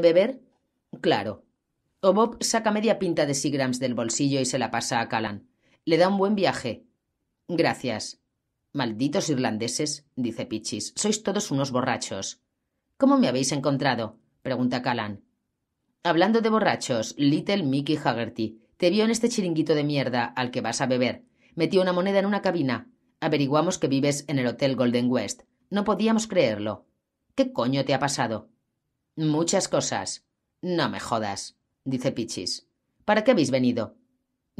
beber? Claro. O Bob saca media pinta de Sigrams del bolsillo y se la pasa a Callan. Le da un buen viaje. Gracias. Malditos irlandeses, dice Pichis. Sois todos unos borrachos. ¿Cómo me habéis encontrado? pregunta Callan. Hablando de borrachos, Little Mickey Haggerty te vio en este chiringuito de mierda al que vas a beber. Metió una moneda en una cabina. Averiguamos que vives en el Hotel Golden West. No podíamos creerlo. ¿Qué coño te ha pasado? Muchas cosas. No me jodas, dice Pichis. ¿Para qué habéis venido?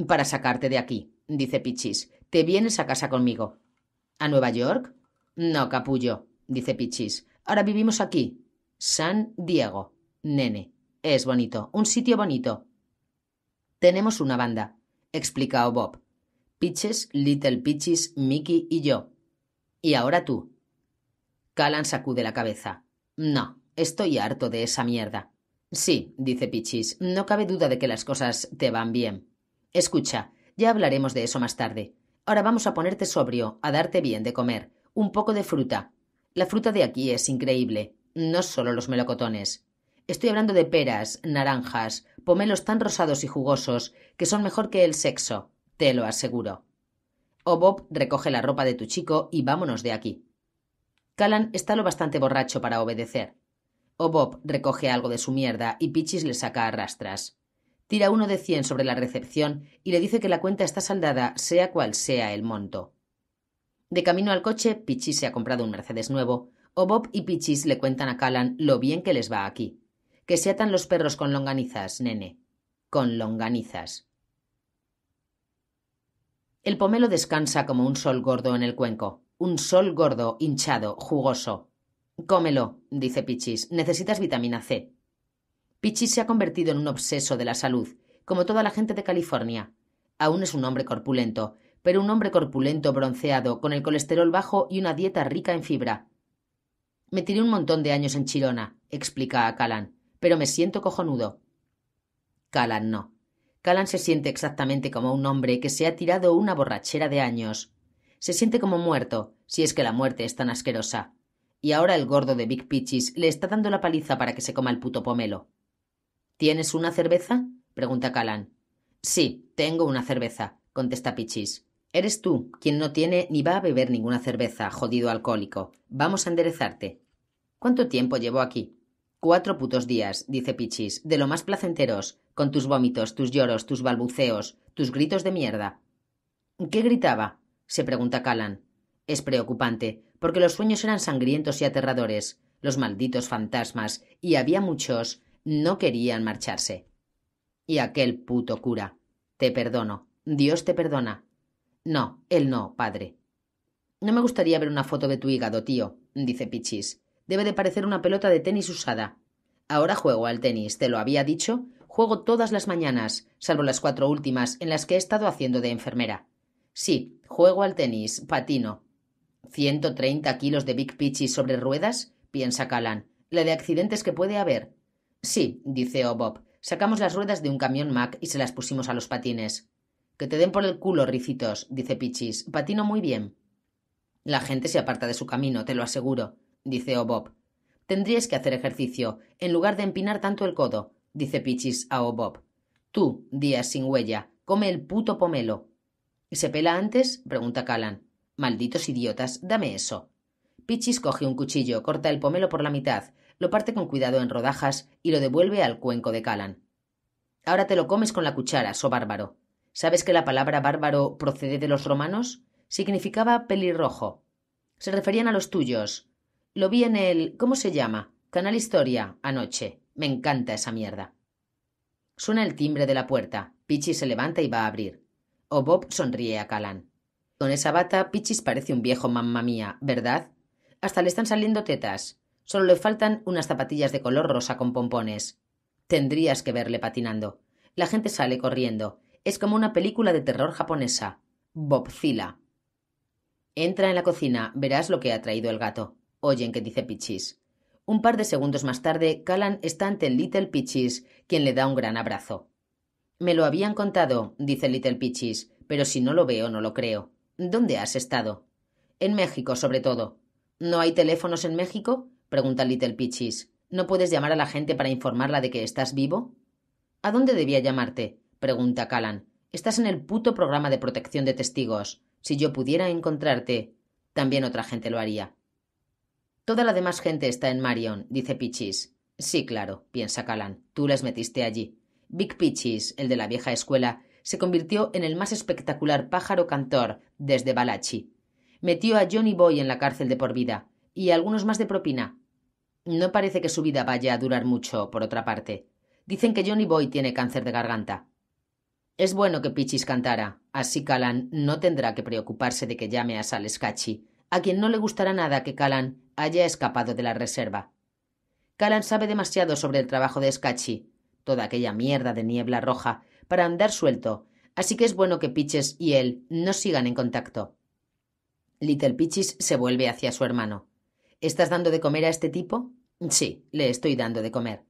Para sacarte de aquí, dice Pichis. Te vienes a casa conmigo. ¿A Nueva York? No, capullo, dice Pichis. Ahora vivimos aquí. San Diego. Nene. Es bonito. Un sitio bonito. Tenemos una banda, explica Bob. Pitches, Little Pichis, Mickey y yo. Y ahora tú. Calan sacude la cabeza. No, Estoy harto de esa mierda. Sí, dice Pichis, no cabe duda de que las cosas te van bien. Escucha, ya hablaremos de eso más tarde. Ahora vamos a ponerte sobrio, a darte bien de comer, un poco de fruta. La fruta de aquí es increíble, no solo los melocotones. Estoy hablando de peras, naranjas, pomelos tan rosados y jugosos que son mejor que el sexo, te lo aseguro. O Bob recoge la ropa de tu chico y vámonos de aquí. Callan está lo bastante borracho para obedecer. O Bob recoge algo de su mierda y Pichis le saca a rastras. Tira uno de cien sobre la recepción y le dice que la cuenta está saldada, sea cual sea el monto. De camino al coche, Pichis se ha comprado un Mercedes nuevo. O Bob y Pichis le cuentan a Callan lo bien que les va aquí. Que se atan los perros con longanizas, nene. Con longanizas. El pomelo descansa como un sol gordo en el cuenco. Un sol gordo, hinchado, jugoso. Cómelo, dice Pichis, necesitas vitamina C. Pichis se ha convertido en un obseso de la salud, como toda la gente de California. Aún es un hombre corpulento, pero un hombre corpulento bronceado, con el colesterol bajo y una dieta rica en fibra. Me tiré un montón de años en Chirona, explica a Calan, pero me siento cojonudo. Calan no. Calan se siente exactamente como un hombre que se ha tirado una borrachera de años. Se siente como muerto, si es que la muerte es tan asquerosa y ahora el gordo de Big Pichis le está dando la paliza para que se coma el puto pomelo. ¿Tienes una cerveza? pregunta Calan. Sí, tengo una cerveza, contesta Pichis. Eres tú quien no tiene ni va a beber ninguna cerveza, jodido alcohólico. Vamos a enderezarte. ¿Cuánto tiempo llevo aquí? Cuatro putos días, dice Pichis, de lo más placenteros, con tus vómitos, tus lloros, tus balbuceos, tus gritos de mierda. ¿Qué gritaba? se pregunta Calan. Es preocupante porque los sueños eran sangrientos y aterradores, los malditos fantasmas, y había muchos, no querían marcharse. Y aquel puto cura. Te perdono. Dios te perdona. No, él no, padre. No me gustaría ver una foto de tu hígado, tío, dice Pichis. Debe de parecer una pelota de tenis usada. Ahora juego al tenis, te lo había dicho. Juego todas las mañanas, salvo las cuatro últimas en las que he estado haciendo de enfermera. Sí, juego al tenis, patino, ¿130 kilos de Big Pichis sobre ruedas? piensa Calan. ¿La de accidentes que puede haber? Sí, dice Obob. Sacamos las ruedas de un camión Mac y se las pusimos a los patines. Que te den por el culo, ricitos, dice Pichis. Patino muy bien. La gente se aparta de su camino, te lo aseguro, dice Obob. Tendrías que hacer ejercicio, en lugar de empinar tanto el codo, dice Pichis a Obob. Tú, Días sin huella, come el puto pomelo. ¿Se pela antes? pregunta Calan. Malditos idiotas, dame eso. Pichis coge un cuchillo, corta el pomelo por la mitad, lo parte con cuidado en rodajas y lo devuelve al cuenco de Calan. Ahora te lo comes con la cuchara, so bárbaro. ¿Sabes que la palabra bárbaro procede de los romanos? Significaba pelirrojo. Se referían a los tuyos. Lo vi en el. ¿Cómo se llama? Canal Historia, anoche. Me encanta esa mierda. Suena el timbre de la puerta. Pichis se levanta y va a abrir. O Bob sonríe a Calan. Con esa bata, Pichis parece un viejo mamma mía, ¿verdad? Hasta le están saliendo tetas. Solo le faltan unas zapatillas de color rosa con pompones. Tendrías que verle patinando. La gente sale corriendo. Es como una película de terror japonesa. Bobzilla. Entra en la cocina, verás lo que ha traído el gato. Oyen que dice Pichis. Un par de segundos más tarde, Callan está ante Little Pichis, quien le da un gran abrazo. Me lo habían contado, dice Little Pichis, pero si no lo veo no lo creo. ¿Dónde has estado? En México, sobre todo. ¿No hay teléfonos en México? pregunta Little Pichis. ¿No puedes llamar a la gente para informarla de que estás vivo? ¿A dónde debía llamarte? pregunta Calan. Estás en el puto programa de protección de testigos. Si yo pudiera encontrarte, también otra gente lo haría. Toda la demás gente está en Marion, dice Pichis. Sí, claro, piensa Calan. Tú les metiste allí. Big Pichis, el de la vieja escuela, se convirtió en el más espectacular pájaro cantor desde Balachi. Metió a Johnny Boy en la cárcel de por vida y a algunos más de propina. No parece que su vida vaya a durar mucho, por otra parte. Dicen que Johnny Boy tiene cáncer de garganta. Es bueno que Pichis cantara, así Calan no tendrá que preocuparse de que llame a Sal Scacci, a quien no le gustará nada que Calan haya escapado de la reserva. Calan sabe demasiado sobre el trabajo de escachi toda aquella mierda de niebla roja para andar suelto, así que es bueno que Pitches y él no sigan en contacto. Little Pitches se vuelve hacia su hermano. ¿Estás dando de comer a este tipo? Sí, le estoy dando de comer.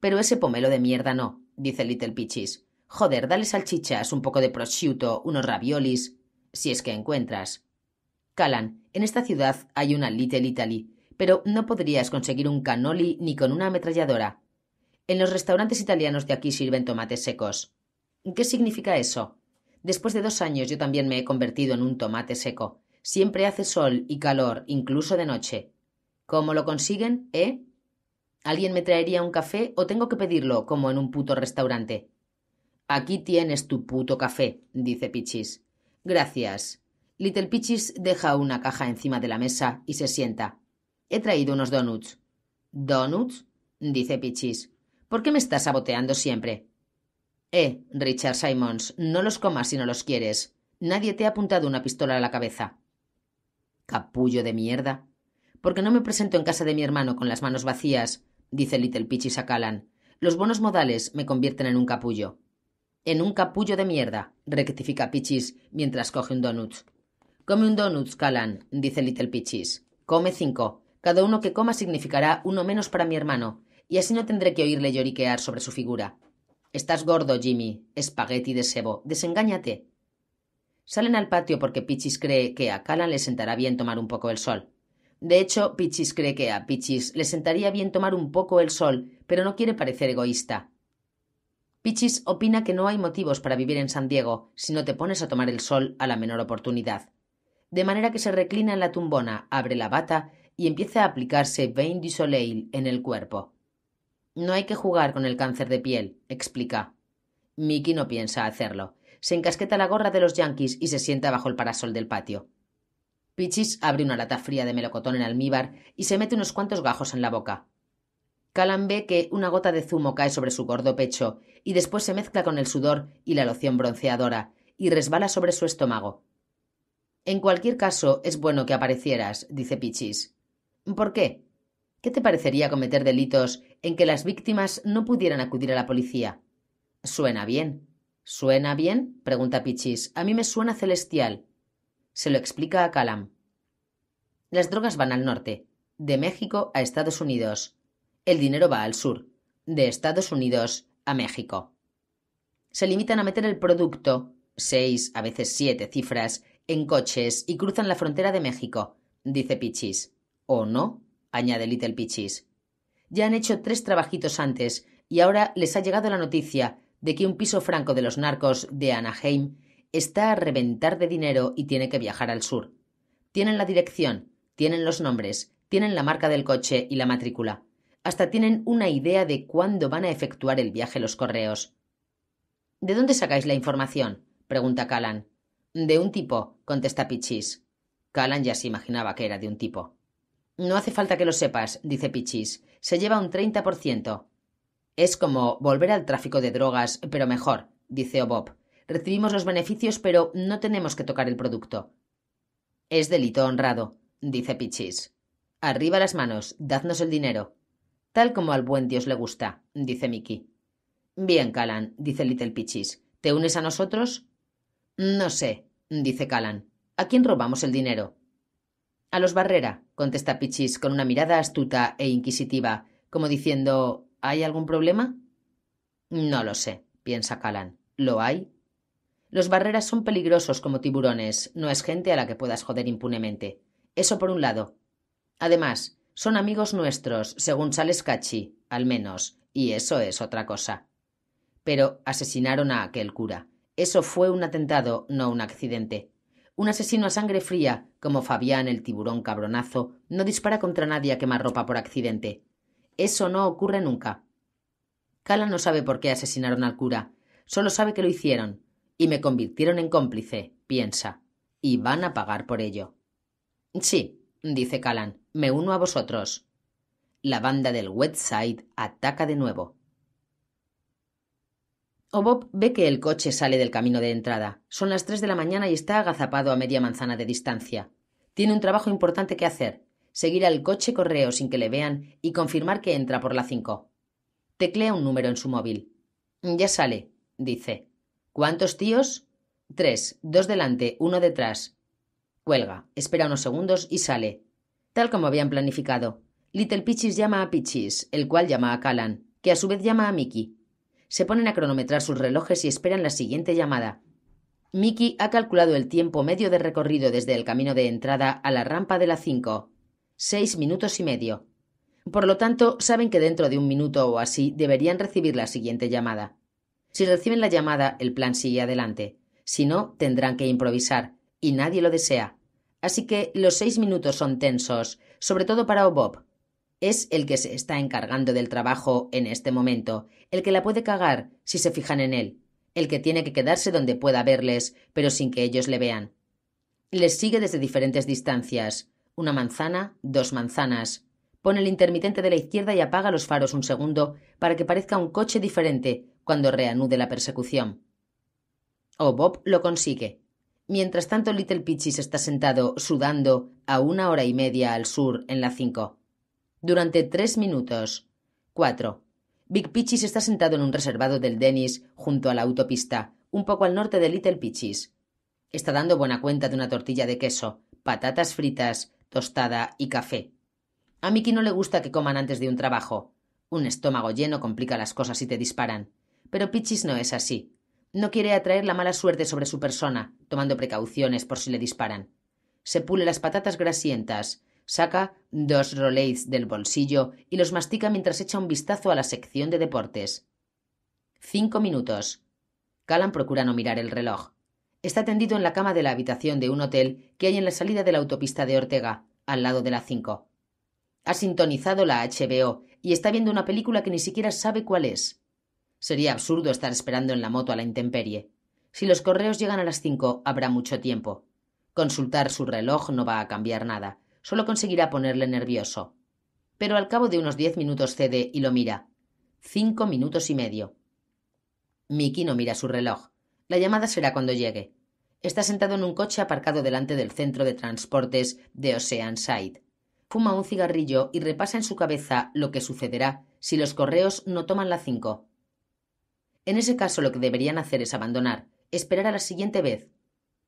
Pero ese pomelo de mierda no, dice Little Pitches. Joder, dale salchichas, un poco de prosciutto, unos raviolis, si es que encuentras. Calan, en esta ciudad hay una Little Italy, pero no podrías conseguir un cannoli ni con una ametralladora. En los restaurantes italianos de aquí sirven tomates secos. ¿Qué significa eso? Después de dos años yo también me he convertido en un tomate seco. Siempre hace sol y calor, incluso de noche. ¿Cómo lo consiguen, eh? ¿Alguien me traería un café o tengo que pedirlo, como en un puto restaurante? Aquí tienes tu puto café, dice Pichis. Gracias. Little Pichis deja una caja encima de la mesa y se sienta. He traído unos donuts. ¿Donuts? dice Pichis. ¿Por qué me estás saboteando siempre? Eh, Richard Simons, no los comas si no los quieres. Nadie te ha apuntado una pistola a la cabeza. Capullo de mierda. Porque no me presento en casa de mi hermano con las manos vacías? dice Little Pichis a Sacalan. Los buenos modales me convierten en un capullo. En un capullo de mierda, rectifica Pichis mientras coge un donut. Come un donut, Calan, dice Little Pichis. Come cinco. Cada uno que coma significará uno menos para mi hermano, y así no tendré que oírle lloriquear sobre su figura. Estás gordo, Jimmy. Espagueti de sebo. Desengáñate. Salen al patio porque Pichis cree que a Calan le sentará bien tomar un poco el sol. De hecho, Pichis cree que a Pichis le sentaría bien tomar un poco el sol, pero no quiere parecer egoísta. Pichis opina que no hay motivos para vivir en San Diego si no te pones a tomar el sol a la menor oportunidad. De manera que se reclina en la tumbona, abre la bata y empieza a aplicarse Vain du Soleil en el cuerpo. No hay que jugar con el cáncer de piel, explica. Mickey no piensa hacerlo. Se encasqueta la gorra de los Yankees y se sienta bajo el parasol del patio. Pichis abre una lata fría de melocotón en almíbar y se mete unos cuantos gajos en la boca. Calan ve que una gota de zumo cae sobre su gordo pecho y después se mezcla con el sudor y la loción bronceadora y resbala sobre su estómago. En cualquier caso, es bueno que aparecieras, dice Pichis. ¿Por qué? ¿Qué te parecería cometer delitos en que las víctimas no pudieran acudir a la policía. Suena bien. ¿Suena bien? pregunta Pichis. A mí me suena celestial. Se lo explica a Calam. Las drogas van al norte, de México a Estados Unidos. El dinero va al sur, de Estados Unidos a México. Se limitan a meter el producto, seis, a veces siete cifras, en coches y cruzan la frontera de México, dice Pichis. ¿O no? añade Little Pichis. Ya han hecho tres trabajitos antes y ahora les ha llegado la noticia de que un piso franco de los narcos de Anaheim está a reventar de dinero y tiene que viajar al sur. Tienen la dirección, tienen los nombres, tienen la marca del coche y la matrícula. Hasta tienen una idea de cuándo van a efectuar el viaje los correos. ¿De dónde sacáis la información? pregunta Callan. De un tipo, contesta Pichis. Callan ya se imaginaba que era de un tipo. No hace falta que lo sepas, dice Pichis se lleva un 30%. Es como volver al tráfico de drogas, pero mejor, dice Obob. Recibimos los beneficios, pero no tenemos que tocar el producto. Es delito honrado, dice Pichis. Arriba las manos, dadnos el dinero. Tal como al buen Dios le gusta, dice Miki. Bien, Calan, dice Little Pichis. ¿Te unes a nosotros? No sé, dice Calan. ¿A quién robamos el dinero? A los Barrera, contesta Pichis con una mirada astuta e inquisitiva, como diciendo ¿Hay algún problema? No lo sé, piensa Calan. ¿Lo hay? Los Barreras son peligrosos como tiburones, no es gente a la que puedas joder impunemente. Eso por un lado. Además, son amigos nuestros, según sales Cachi, al menos, y eso es otra cosa. Pero asesinaron a aquel cura. Eso fue un atentado, no un accidente. Un asesino a sangre fría, como Fabián el tiburón cabronazo, no dispara contra nadie a ropa por accidente. Eso no ocurre nunca. Calan no sabe por qué asesinaron al cura, solo sabe que lo hicieron, y me convirtieron en cómplice, piensa, y van a pagar por ello. Sí, dice Calan, me uno a vosotros. La banda del West Side ataca de nuevo. Bob ve que el coche sale del camino de entrada. Son las tres de la mañana y está agazapado a media manzana de distancia. Tiene un trabajo importante que hacer. Seguir al coche correo sin que le vean y confirmar que entra por la cinco. Teclea un número en su móvil. Ya sale, dice. ¿Cuántos tíos? Tres, dos delante, uno detrás. Cuelga, espera unos segundos y sale. Tal como habían planificado. Little Pichis llama a Pichis, el cual llama a Callan, que a su vez llama a Mickey se ponen a cronometrar sus relojes y esperan la siguiente llamada. Mickey ha calculado el tiempo medio de recorrido desde el camino de entrada a la rampa de la 5. Seis minutos y medio. Por lo tanto, saben que dentro de un minuto o así deberían recibir la siguiente llamada. Si reciben la llamada, el plan sigue adelante. Si no, tendrán que improvisar, y nadie lo desea. Así que los seis minutos son tensos, sobre todo para Bob es el que se está encargando del trabajo en este momento, el que la puede cagar si se fijan en él, el que tiene que quedarse donde pueda verles, pero sin que ellos le vean. Les sigue desde diferentes distancias, una manzana, dos manzanas. Pone el intermitente de la izquierda y apaga los faros un segundo para que parezca un coche diferente cuando reanude la persecución. O oh, Bob lo consigue. Mientras tanto, Little se está sentado, sudando, a una hora y media al sur en la 5 durante tres minutos. 4. Big Peaches está sentado en un reservado del Dennis junto a la autopista, un poco al norte de Little Peaches. Está dando buena cuenta de una tortilla de queso, patatas fritas, tostada y café. A Mickey no le gusta que coman antes de un trabajo. Un estómago lleno complica las cosas y te disparan. Pero Pichis no es así. No quiere atraer la mala suerte sobre su persona, tomando precauciones por si le disparan. Se pule las patatas grasientas, Saca dos roleids del bolsillo y los mastica mientras echa un vistazo a la sección de deportes. Cinco minutos. Callan procura no mirar el reloj. Está tendido en la cama de la habitación de un hotel que hay en la salida de la autopista de Ortega, al lado de la 5. Ha sintonizado la HBO y está viendo una película que ni siquiera sabe cuál es. Sería absurdo estar esperando en la moto a la intemperie. Si los correos llegan a las cinco, habrá mucho tiempo. Consultar su reloj no va a cambiar nada, solo conseguirá ponerle nervioso. Pero al cabo de unos diez minutos cede y lo mira. Cinco minutos y medio. Mickey no mira su reloj. La llamada será cuando llegue. Está sentado en un coche aparcado delante del centro de transportes de Oceanside. Fuma un cigarrillo y repasa en su cabeza lo que sucederá si los correos no toman la cinco. En ese caso lo que deberían hacer es abandonar, esperar a la siguiente vez.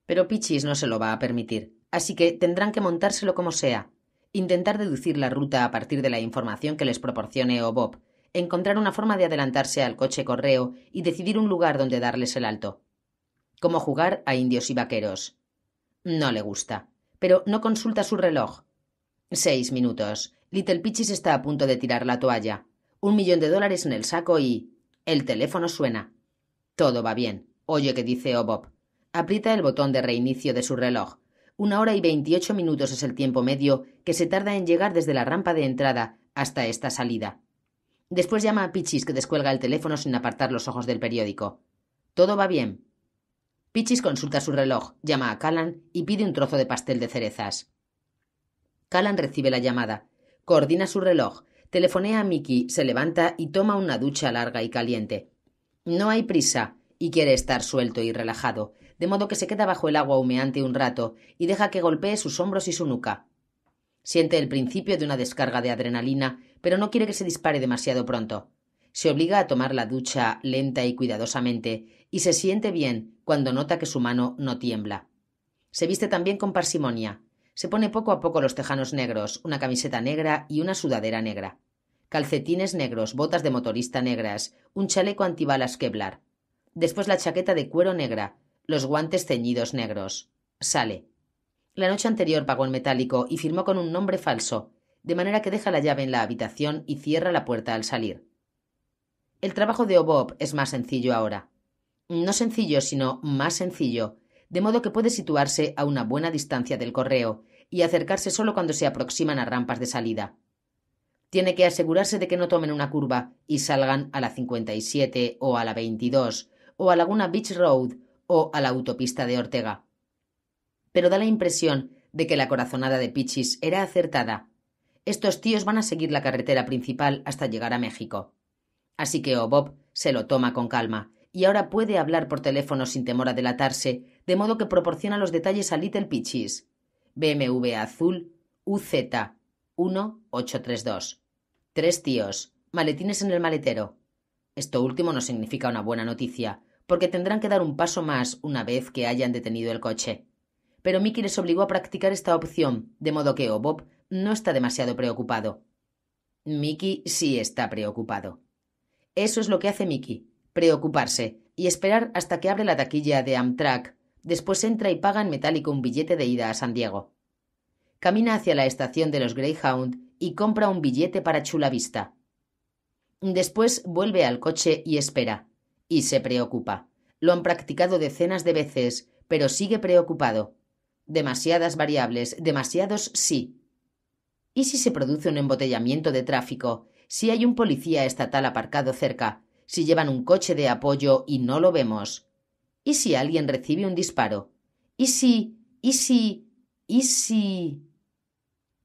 Pero Pichis no se lo va a permitir así que tendrán que montárselo como sea. Intentar deducir la ruta a partir de la información que les proporcione Bob. encontrar una forma de adelantarse al coche correo y decidir un lugar donde darles el alto. Cómo jugar a indios y vaqueros. No le gusta, pero no consulta su reloj. Seis minutos. Little Pichis está a punto de tirar la toalla. Un millón de dólares en el saco y. El teléfono suena. Todo va bien. Oye que dice Obob. Aprieta el botón de reinicio de su reloj. Una hora y veintiocho minutos es el tiempo medio que se tarda en llegar desde la rampa de entrada hasta esta salida. Después llama a Pichis, que descuelga el teléfono sin apartar los ojos del periódico. Todo va bien. Pichis consulta su reloj, llama a Callan y pide un trozo de pastel de cerezas. Callan recibe la llamada, coordina su reloj, telefonea a Mickey, se levanta y toma una ducha larga y caliente. No hay prisa y quiere estar suelto y relajado, de modo que se queda bajo el agua humeante un rato y deja que golpee sus hombros y su nuca. Siente el principio de una descarga de adrenalina, pero no quiere que se dispare demasiado pronto. Se obliga a tomar la ducha lenta y cuidadosamente, y se siente bien cuando nota que su mano no tiembla. Se viste también con parsimonia. Se pone poco a poco los tejanos negros, una camiseta negra y una sudadera negra. Calcetines negros, botas de motorista negras, un chaleco antibalas Kevlar. Después la chaqueta de cuero negra, los guantes ceñidos negros. Sale. La noche anterior pagó en metálico y firmó con un nombre falso, de manera que deja la llave en la habitación y cierra la puerta al salir. El trabajo de Obob es más sencillo ahora. No sencillo, sino más sencillo, de modo que puede situarse a una buena distancia del correo y acercarse solo cuando se aproximan a rampas de salida. Tiene que asegurarse de que no tomen una curva y salgan a la 57 o a la 22 o a Laguna Beach Road o a la autopista de Ortega. Pero da la impresión de que la corazonada de Pichis era acertada. Estos tíos van a seguir la carretera principal hasta llegar a México. Así que Obob se lo toma con calma, y ahora puede hablar por teléfono sin temor a delatarse, de modo que proporciona los detalles a Little Pichis. BMW azul UZ 1832. Tres tíos, maletines en el maletero. Esto último no significa una buena noticia, porque tendrán que dar un paso más una vez que hayan detenido el coche. Pero Mickey les obligó a practicar esta opción, de modo que Bob no está demasiado preocupado. Mickey sí está preocupado. Eso es lo que hace Mickey, preocuparse y esperar hasta que abre la taquilla de Amtrak, después entra y paga en metálico un billete de ida a San Diego. Camina hacia la estación de los Greyhound y compra un billete para Chula Vista. Después vuelve al coche y espera. Y se preocupa. Lo han practicado decenas de veces, pero sigue preocupado. Demasiadas variables, demasiados sí. ¿Y si se produce un embotellamiento de tráfico? Si hay un policía estatal aparcado cerca, si llevan un coche de apoyo y no lo vemos. ¿Y si alguien recibe un disparo? ¿Y si? ¿Y si? ¿Y si?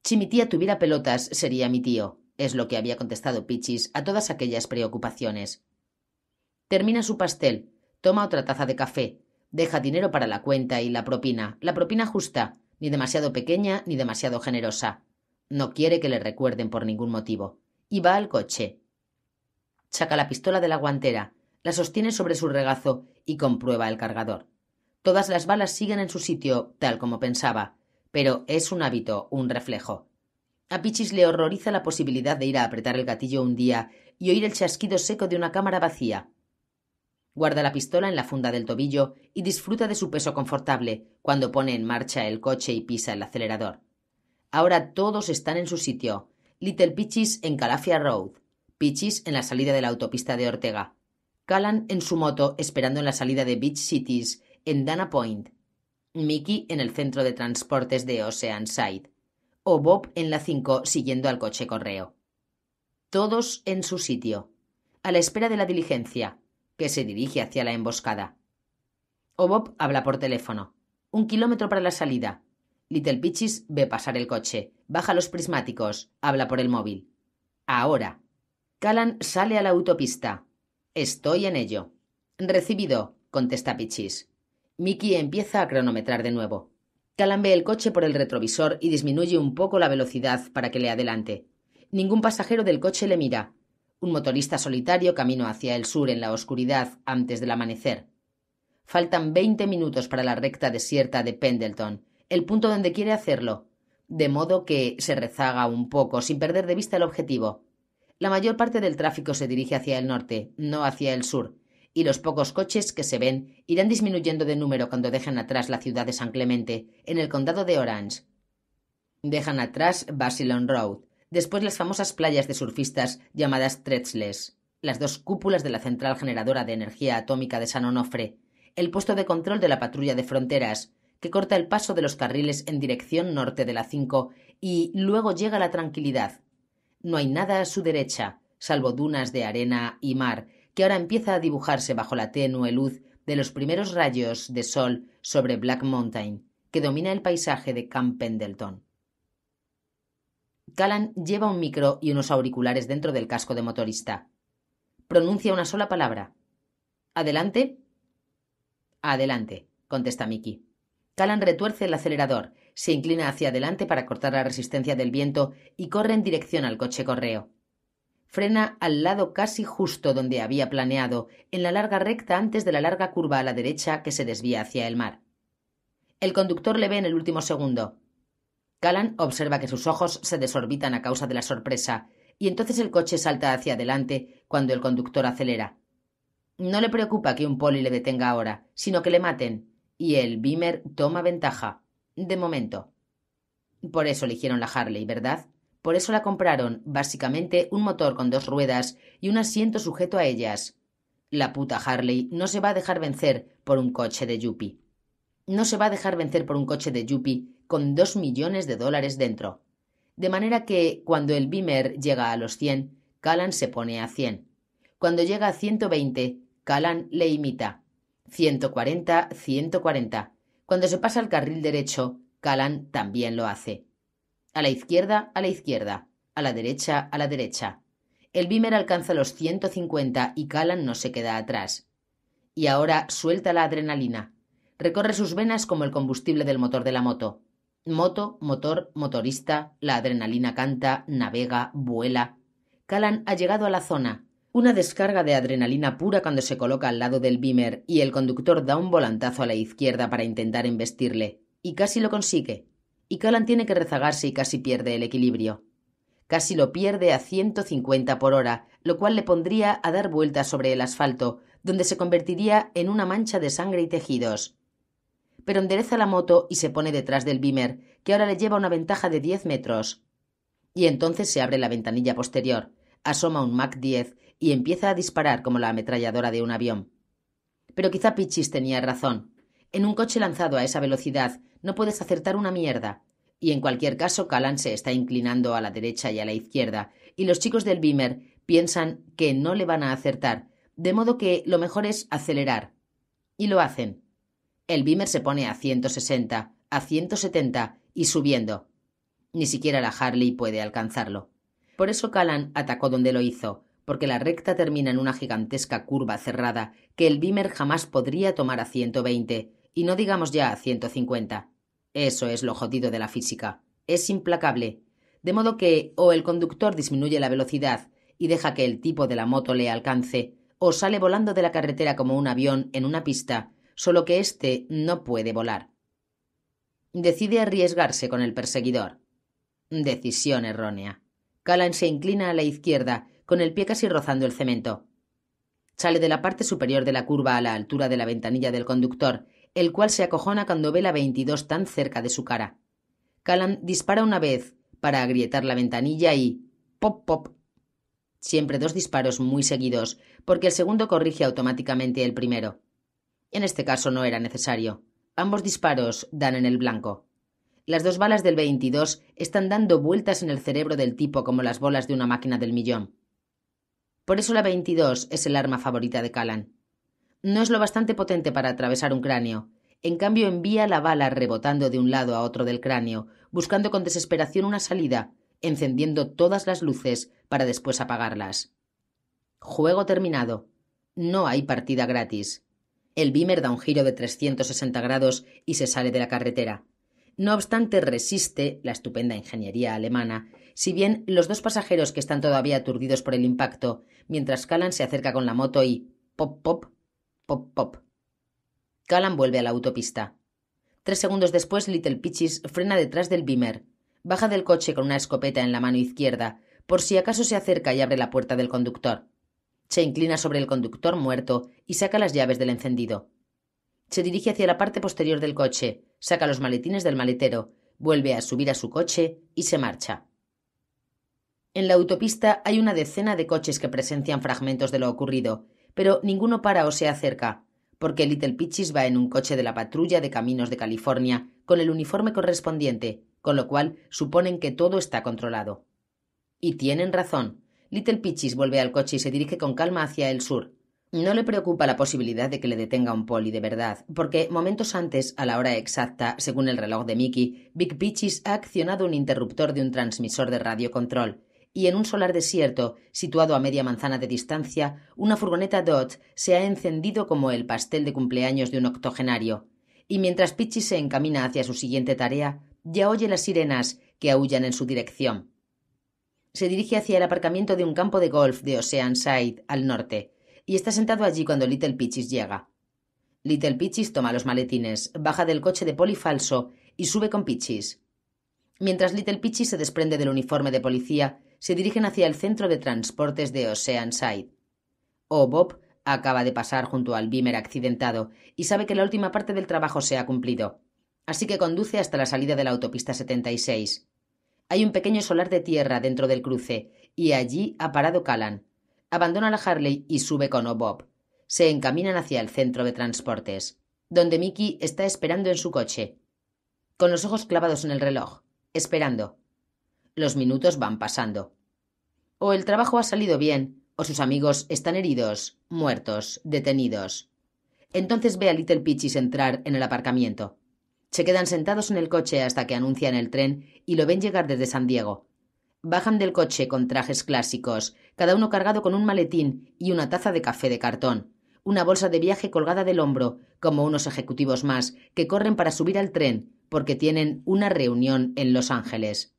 Si mi tía tuviera pelotas, sería mi tío, es lo que había contestado Pichis a todas aquellas preocupaciones. Termina su pastel, toma otra taza de café, deja dinero para la cuenta y la propina, la propina justa, ni demasiado pequeña ni demasiado generosa. No quiere que le recuerden por ningún motivo. Y va al coche. Saca la pistola de la guantera, la sostiene sobre su regazo y comprueba el cargador. Todas las balas siguen en su sitio, tal como pensaba, pero es un hábito, un reflejo. A Pichis le horroriza la posibilidad de ir a apretar el gatillo un día y oír el chasquido seco de una cámara vacía. Guarda la pistola en la funda del tobillo y disfruta de su peso confortable cuando pone en marcha el coche y pisa el acelerador. Ahora todos están en su sitio. Little Peaches en Calafia Road, Peaches en la salida de la autopista de Ortega, Callan en su moto esperando en la salida de Beach Cities en Dana Point, Mickey en el centro de transportes de Oceanside, o Bob en la 5 siguiendo al coche correo. Todos en su sitio, a la espera de la diligencia, que se dirige hacia la emboscada. Obob habla por teléfono. Un kilómetro para la salida. Little Pichis ve pasar el coche, baja los prismáticos, habla por el móvil. Ahora. Calan sale a la autopista. Estoy en ello. Recibido, contesta Pichis. Mickey empieza a cronometrar de nuevo. Calan ve el coche por el retrovisor y disminuye un poco la velocidad para que le adelante. Ningún pasajero del coche le mira un motorista solitario camino hacia el sur en la oscuridad antes del amanecer. Faltan veinte minutos para la recta desierta de Pendleton, el punto donde quiere hacerlo, de modo que se rezaga un poco sin perder de vista el objetivo. La mayor parte del tráfico se dirige hacia el norte, no hacia el sur, y los pocos coches que se ven irán disminuyendo de número cuando dejen atrás la ciudad de San Clemente, en el condado de Orange. Dejan atrás Basilon Road, después las famosas playas de surfistas llamadas Tretzles, las dos cúpulas de la central generadora de energía atómica de San Onofre, el puesto de control de la patrulla de fronteras, que corta el paso de los carriles en dirección norte de la 5, y luego llega la tranquilidad. No hay nada a su derecha, salvo dunas de arena y mar, que ahora empieza a dibujarse bajo la tenue luz de los primeros rayos de sol sobre Black Mountain, que domina el paisaje de Camp Pendleton. Callan lleva un micro y unos auriculares dentro del casco de motorista. Pronuncia una sola palabra. ¿Adelante? Adelante, contesta Mickey. Callan retuerce el acelerador, se inclina hacia adelante para cortar la resistencia del viento y corre en dirección al coche correo. Frena al lado casi justo donde había planeado, en la larga recta antes de la larga curva a la derecha que se desvía hacia el mar. El conductor le ve en el último segundo. Callan observa que sus ojos se desorbitan a causa de la sorpresa, y entonces el coche salta hacia adelante cuando el conductor acelera. No le preocupa que un poli le detenga ahora, sino que le maten, y el Beamer toma ventaja. De momento. Por eso eligieron la Harley, ¿verdad? Por eso la compraron, básicamente un motor con dos ruedas y un asiento sujeto a ellas. La puta Harley no se va a dejar vencer por un coche de Yuppie. No se va a dejar vencer por un coche de Yuppie con dos millones de dólares dentro. De manera que cuando el Bimer llega a los 100, Calan se pone a 100. Cuando llega a 120, Calan le imita. 140, 140. Cuando se pasa al carril derecho, Calan también lo hace. A la izquierda, a la izquierda. A la derecha, a la derecha. El Bimer alcanza los 150 y Calan no se queda atrás. Y ahora suelta la adrenalina. Recorre sus venas como el combustible del motor de la moto. Moto, motor, motorista, la adrenalina canta, navega, vuela. Calan ha llegado a la zona. Una descarga de adrenalina pura cuando se coloca al lado del Beamer y el conductor da un volantazo a la izquierda para intentar embestirle. Y casi lo consigue. Y Calan tiene que rezagarse y casi pierde el equilibrio. Casi lo pierde a 150 por hora, lo cual le pondría a dar vueltas sobre el asfalto, donde se convertiría en una mancha de sangre y tejidos pero endereza la moto y se pone detrás del Bimer, que ahora le lleva una ventaja de 10 metros. Y entonces se abre la ventanilla posterior, asoma un Mac 10 y empieza a disparar como la ametralladora de un avión. Pero quizá Pichis tenía razón. En un coche lanzado a esa velocidad no puedes acertar una mierda. Y en cualquier caso, Calan se está inclinando a la derecha y a la izquierda, y los chicos del Bimer piensan que no le van a acertar, de modo que lo mejor es acelerar. Y lo hacen, el Beamer se pone a 160, a 170 y subiendo. Ni siquiera la Harley puede alcanzarlo. Por eso Callan atacó donde lo hizo, porque la recta termina en una gigantesca curva cerrada que el Beamer jamás podría tomar a 120, y no digamos ya a 150. Eso es lo jodido de la física. Es implacable. De modo que o el conductor disminuye la velocidad y deja que el tipo de la moto le alcance, o sale volando de la carretera como un avión en una pista solo que éste no puede volar. Decide arriesgarse con el perseguidor. Decisión errónea. Callan se inclina a la izquierda, con el pie casi rozando el cemento. Sale de la parte superior de la curva a la altura de la ventanilla del conductor, el cual se acojona cuando ve la 22 tan cerca de su cara. Callan dispara una vez para agrietar la ventanilla y pop pop. Siempre dos disparos muy seguidos, porque el segundo corrige automáticamente el primero. En este caso no era necesario. Ambos disparos dan en el blanco. Las dos balas del 22 están dando vueltas en el cerebro del tipo como las bolas de una máquina del millón. Por eso la 22 es el arma favorita de Callan. No es lo bastante potente para atravesar un cráneo. En cambio, envía la bala rebotando de un lado a otro del cráneo, buscando con desesperación una salida, encendiendo todas las luces para después apagarlas. Juego terminado. No hay partida gratis. El Bimer da un giro de 360 grados y se sale de la carretera. No obstante, resiste la estupenda ingeniería alemana, si bien los dos pasajeros que están todavía aturdidos por el impacto, mientras Calan se acerca con la moto y pop pop pop pop. Calan vuelve a la autopista. Tres segundos después, Little Pitches frena detrás del Bimer. Baja del coche con una escopeta en la mano izquierda, por si acaso se acerca y abre la puerta del conductor. Se inclina sobre el conductor muerto y saca las llaves del encendido. Se dirige hacia la parte posterior del coche, saca los maletines del maletero, vuelve a subir a su coche y se marcha. En la autopista hay una decena de coches que presencian fragmentos de lo ocurrido, pero ninguno para o se acerca, porque Little Pitches va en un coche de la patrulla de caminos de California con el uniforme correspondiente, con lo cual suponen que todo está controlado. Y tienen razón, Little Pichis vuelve al coche y se dirige con calma hacia el sur. No le preocupa la posibilidad de que le detenga un poli de verdad, porque momentos antes, a la hora exacta, según el reloj de Mickey, Big Pichis ha accionado un interruptor de un transmisor de radio control, y en un solar desierto, situado a media manzana de distancia, una furgoneta Dodge se ha encendido como el pastel de cumpleaños de un octogenario. Y mientras Pichis se encamina hacia su siguiente tarea, ya oye las sirenas que aullan en su dirección. Se dirige hacia el aparcamiento de un campo de golf de Oceanside, al norte, y está sentado allí cuando Little Pitches llega. Little Pitches toma los maletines, baja del coche de poli falso y sube con Pitchis. Mientras Little Pitchis se desprende del uniforme de policía, se dirigen hacia el centro de transportes de Oceanside. O oh, Bob acaba de pasar junto al Beamer accidentado y sabe que la última parte del trabajo se ha cumplido, así que conduce hasta la salida de la autopista 76. Hay un pequeño solar de tierra dentro del cruce, y allí ha parado Callan. Abandona la Harley y sube con O'Bob. Se encaminan hacia el centro de transportes, donde Mickey está esperando en su coche, con los ojos clavados en el reloj, esperando. Los minutos van pasando. O el trabajo ha salido bien, o sus amigos están heridos, muertos, detenidos. Entonces ve a Little Peaches entrar en el aparcamiento. Se quedan sentados en el coche hasta que anuncian el tren y lo ven llegar desde San Diego. Bajan del coche con trajes clásicos, cada uno cargado con un maletín y una taza de café de cartón, una bolsa de viaje colgada del hombro, como unos ejecutivos más que corren para subir al tren porque tienen una reunión en Los Ángeles.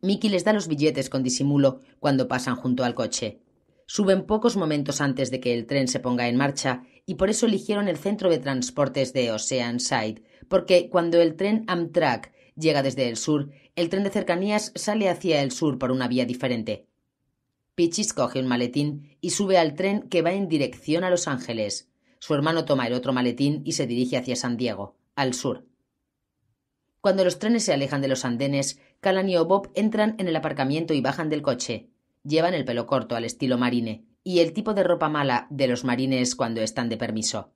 Mickey les da los billetes con disimulo cuando pasan junto al coche. Suben pocos momentos antes de que el tren se ponga en marcha y por eso eligieron el centro de transportes de Oceanside porque cuando el tren Amtrak llega desde el sur, el tren de cercanías sale hacia el sur por una vía diferente. Pichis coge un maletín y sube al tren que va en dirección a Los Ángeles. Su hermano toma el otro maletín y se dirige hacia San Diego, al sur. Cuando los trenes se alejan de los andenes, Calan y Bob entran en el aparcamiento y bajan del coche. Llevan el pelo corto al estilo marine y el tipo de ropa mala de los marines cuando están de permiso.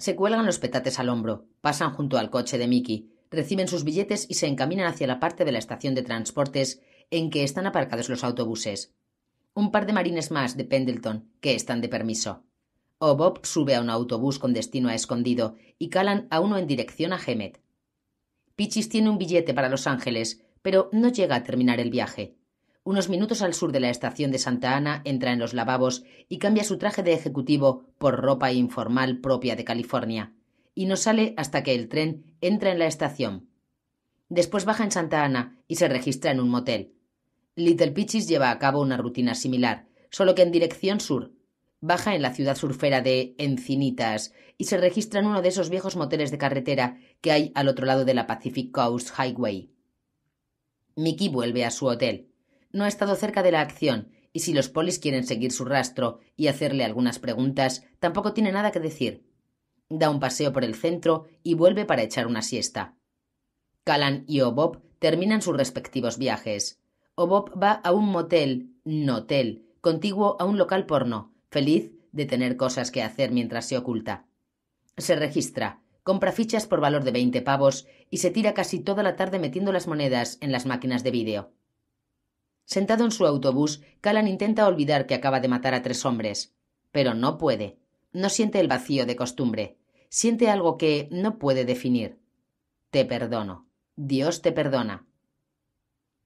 Se cuelgan los petates al hombro, pasan junto al coche de Mickey, reciben sus billetes y se encaminan hacia la parte de la estación de transportes en que están aparcados los autobuses. Un par de marines más de Pendleton, que están de permiso. O oh, Bob sube a un autobús con destino a escondido y calan a uno en dirección a Hemet. Pichis tiene un billete para Los Ángeles, pero no llega a terminar el viaje unos minutos al sur de la estación de Santa Ana, entra en los lavabos y cambia su traje de ejecutivo por ropa informal propia de California, y no sale hasta que el tren entra en la estación. Después baja en Santa Ana y se registra en un motel. Little Pitches lleva a cabo una rutina similar, solo que en dirección sur. Baja en la ciudad surfera de Encinitas y se registra en uno de esos viejos moteles de carretera que hay al otro lado de la Pacific Coast Highway. Mickey vuelve a su hotel no ha estado cerca de la acción, y si los polis quieren seguir su rastro y hacerle algunas preguntas, tampoco tiene nada que decir. Da un paseo por el centro y vuelve para echar una siesta. Callan y Obob terminan sus respectivos viajes. Obob va a un motel, notel, contiguo a un local porno, feliz de tener cosas que hacer mientras se oculta. Se registra, compra fichas por valor de veinte pavos y se tira casi toda la tarde metiendo las monedas en las máquinas de vídeo. Sentado en su autobús, Calan intenta olvidar que acaba de matar a tres hombres. Pero no puede. No siente el vacío de costumbre. Siente algo que no puede definir. Te perdono. Dios te perdona.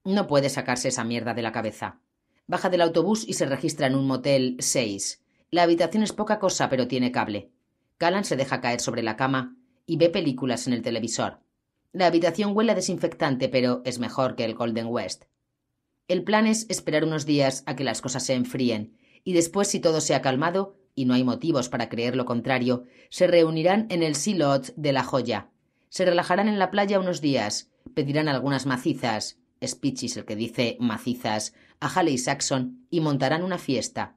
No puede sacarse esa mierda de la cabeza. Baja del autobús y se registra en un motel 6. La habitación es poca cosa, pero tiene cable. Calan se deja caer sobre la cama y ve películas en el televisor. La habitación huela a desinfectante, pero es mejor que el Golden West. El plan es esperar unos días a que las cosas se enfríen, y después, si todo se ha calmado, y no hay motivos para creer lo contrario, se reunirán en el Silot de La Joya. Se relajarán en la playa unos días, pedirán algunas macizas, Pichis el que dice macizas, a Haley Saxon, y montarán una fiesta.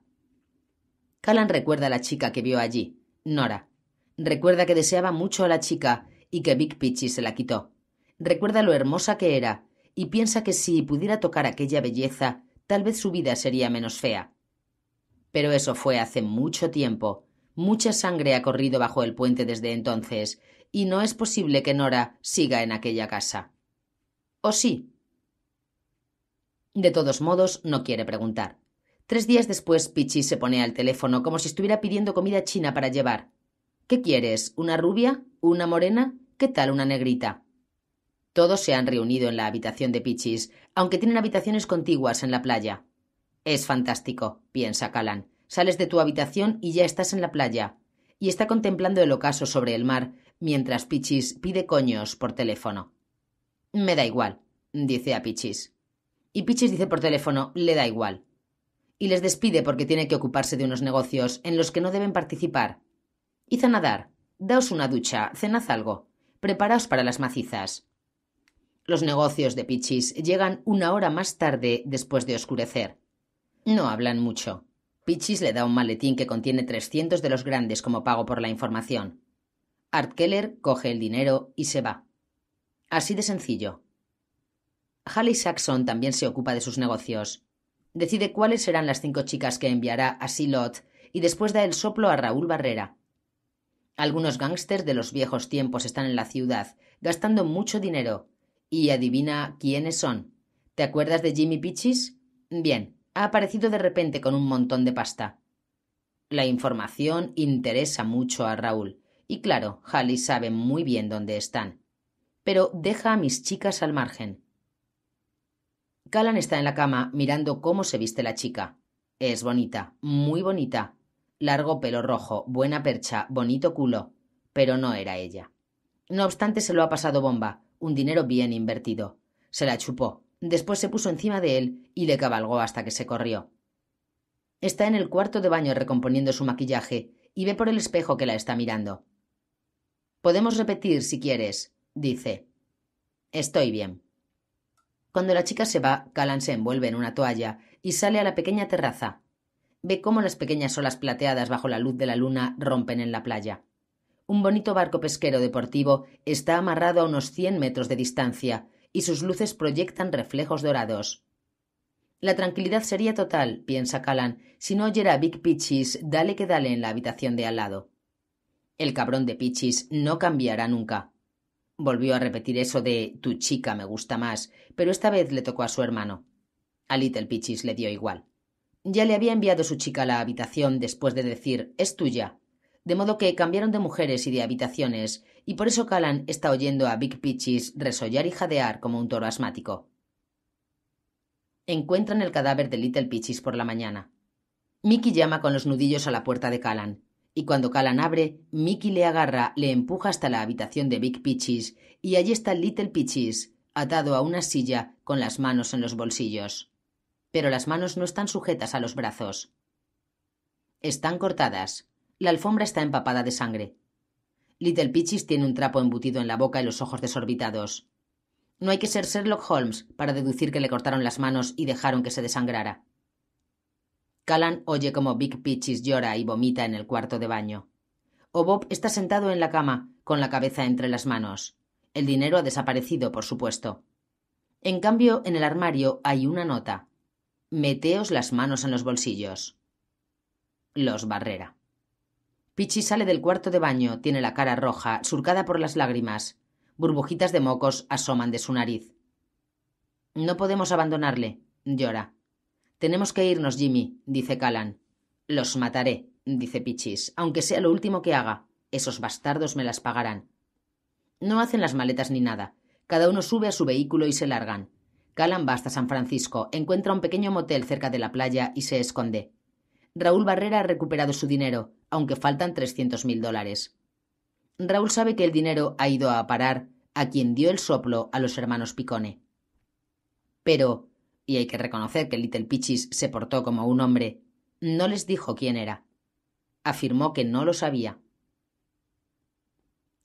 Callan recuerda a la chica que vio allí, Nora. Recuerda que deseaba mucho a la chica y que Big Pitchy se la quitó. Recuerda lo hermosa que era, y piensa que si pudiera tocar aquella belleza, tal vez su vida sería menos fea. Pero eso fue hace mucho tiempo. Mucha sangre ha corrido bajo el puente desde entonces, y no es posible que Nora siga en aquella casa. ¿O sí? De todos modos, no quiere preguntar. Tres días después, Pichi se pone al teléfono como si estuviera pidiendo comida china para llevar. ¿Qué quieres? ¿Una rubia? ¿Una morena? ¿Qué tal una negrita? Todos se han reunido en la habitación de Pichis, aunque tienen habitaciones contiguas en la playa. Es fantástico, piensa Calan. Sales de tu habitación y ya estás en la playa. Y está contemplando el ocaso sobre el mar, mientras Pichis pide coños por teléfono. Me da igual, dice a Pichis. Y Pichis dice por teléfono, le da igual. Y les despide porque tiene que ocuparse de unos negocios en los que no deben participar. «Iza a nadar, daos una ducha, cenad algo, preparaos para las macizas. Los negocios de Pichis llegan una hora más tarde después de oscurecer. No hablan mucho. Pichis le da un maletín que contiene 300 de los grandes como pago por la información. Art Keller coge el dinero y se va. Así de sencillo. Halley Saxon también se ocupa de sus negocios. Decide cuáles serán las cinco chicas que enviará a Silot y después da el soplo a Raúl Barrera. Algunos gángsters de los viejos tiempos están en la ciudad, gastando mucho dinero, y adivina quiénes son. ¿Te acuerdas de Jimmy Pichis? Bien, ha aparecido de repente con un montón de pasta. La información interesa mucho a Raúl, y claro, Halley sabe muy bien dónde están. Pero deja a mis chicas al margen. Callan está en la cama mirando cómo se viste la chica. Es bonita, muy bonita. Largo pelo rojo, buena percha, bonito culo. Pero no era ella. No obstante, se lo ha pasado bomba, un dinero bien invertido. Se la chupó, después se puso encima de él y le cabalgó hasta que se corrió. Está en el cuarto de baño recomponiendo su maquillaje y ve por el espejo que la está mirando. Podemos repetir si quieres, dice. Estoy bien. Cuando la chica se va, Calan se envuelve en una toalla y sale a la pequeña terraza. Ve cómo las pequeñas olas plateadas bajo la luz de la luna rompen en la playa. Un bonito barco pesquero deportivo está amarrado a unos cien metros de distancia y sus luces proyectan reflejos dorados. La tranquilidad sería total, piensa Calan, si no oyera a Big Pichis, dale que dale en la habitación de al lado. El cabrón de Pichis no cambiará nunca. Volvió a repetir eso de tu chica me gusta más, pero esta vez le tocó a su hermano. A Little Peaches le dio igual. Ya le había enviado su chica a la habitación después de decir es tuya de modo que cambiaron de mujeres y de habitaciones, y por eso Calan está oyendo a Big Peaches resollar y jadear como un toro asmático. Encuentran el cadáver de Little Peaches por la mañana. Mickey llama con los nudillos a la puerta de Calan, y cuando Calan abre, Mickey le agarra, le empuja hasta la habitación de Big Peaches, y allí está Little Peaches, atado a una silla con las manos en los bolsillos. Pero las manos no están sujetas a los brazos. Están cortadas, la alfombra está empapada de sangre. Little Peaches tiene un trapo embutido en la boca y los ojos desorbitados. No hay que ser Sherlock Holmes para deducir que le cortaron las manos y dejaron que se desangrara. Callan oye cómo Big Peaches llora y vomita en el cuarto de baño. O Bob está sentado en la cama, con la cabeza entre las manos. El dinero ha desaparecido, por supuesto. En cambio, en el armario hay una nota. Meteos las manos en los bolsillos. Los Barrera. Pichi sale del cuarto de baño, tiene la cara roja, surcada por las lágrimas. Burbujitas de mocos asoman de su nariz. No podemos abandonarle, llora. Tenemos que irnos, Jimmy, dice Calan. Los mataré, dice Pichis, aunque sea lo último que haga. Esos bastardos me las pagarán. No hacen las maletas ni nada. Cada uno sube a su vehículo y se largan. Calan va hasta San Francisco, encuentra un pequeño motel cerca de la playa y se esconde. Raúl Barrera ha recuperado su dinero aunque faltan trescientos mil dólares. Raúl sabe que el dinero ha ido a parar a quien dio el soplo a los hermanos Picone. Pero, y hay que reconocer que Little Pichis se portó como un hombre, no les dijo quién era. Afirmó que no lo sabía.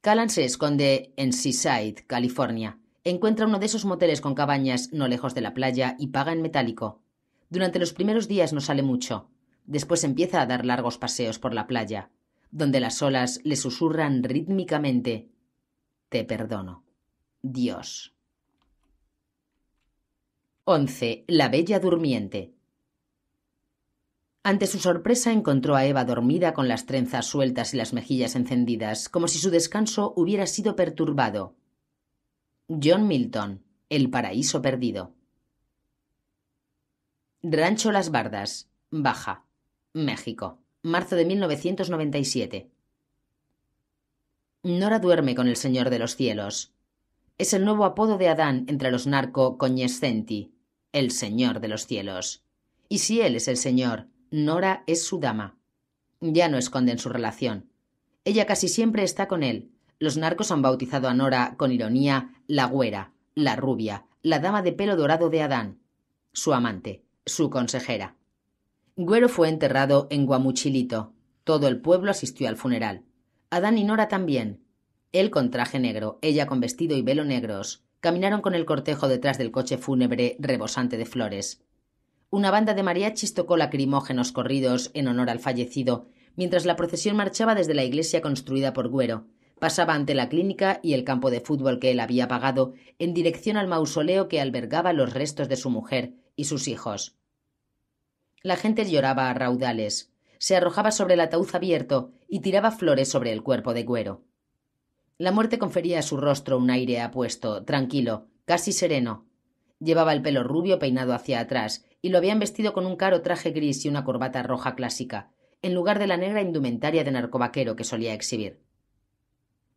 Callan se esconde en Seaside, California. Encuentra uno de esos moteles con cabañas no lejos de la playa y paga en metálico. Durante los primeros días no sale mucho, Después empieza a dar largos paseos por la playa, donde las olas le susurran rítmicamente Te perdono. Dios. 11. La Bella Durmiente. Ante su sorpresa encontró a Eva dormida con las trenzas sueltas y las mejillas encendidas, como si su descanso hubiera sido perturbado. John Milton, El paraíso perdido. Rancho Las Bardas, Baja. México, marzo de 1997. Nora duerme con el Señor de los Cielos. Es el nuevo apodo de Adán entre los narco-coñescenti, el Señor de los Cielos. Y si él es el Señor, Nora es su dama. Ya no esconden su relación. Ella casi siempre está con él. Los narcos han bautizado a Nora con ironía la güera, la rubia, la dama de pelo dorado de Adán, su amante, su consejera. Güero fue enterrado en Guamuchilito. Todo el pueblo asistió al funeral. Adán y Nora también. Él con traje negro, ella con vestido y velo negros. Caminaron con el cortejo detrás del coche fúnebre rebosante de flores. Una banda de mariachis tocó lacrimógenos corridos en honor al fallecido, mientras la procesión marchaba desde la iglesia construida por Güero, pasaba ante la clínica y el campo de fútbol que él había pagado, en dirección al mausoleo que albergaba los restos de su mujer y sus hijos. La gente lloraba a raudales, se arrojaba sobre el ataúd abierto y tiraba flores sobre el cuerpo de Güero. La muerte confería a su rostro un aire apuesto, tranquilo, casi sereno. Llevaba el pelo rubio peinado hacia atrás y lo habían vestido con un caro traje gris y una corbata roja clásica, en lugar de la negra indumentaria de narcovaquero que solía exhibir.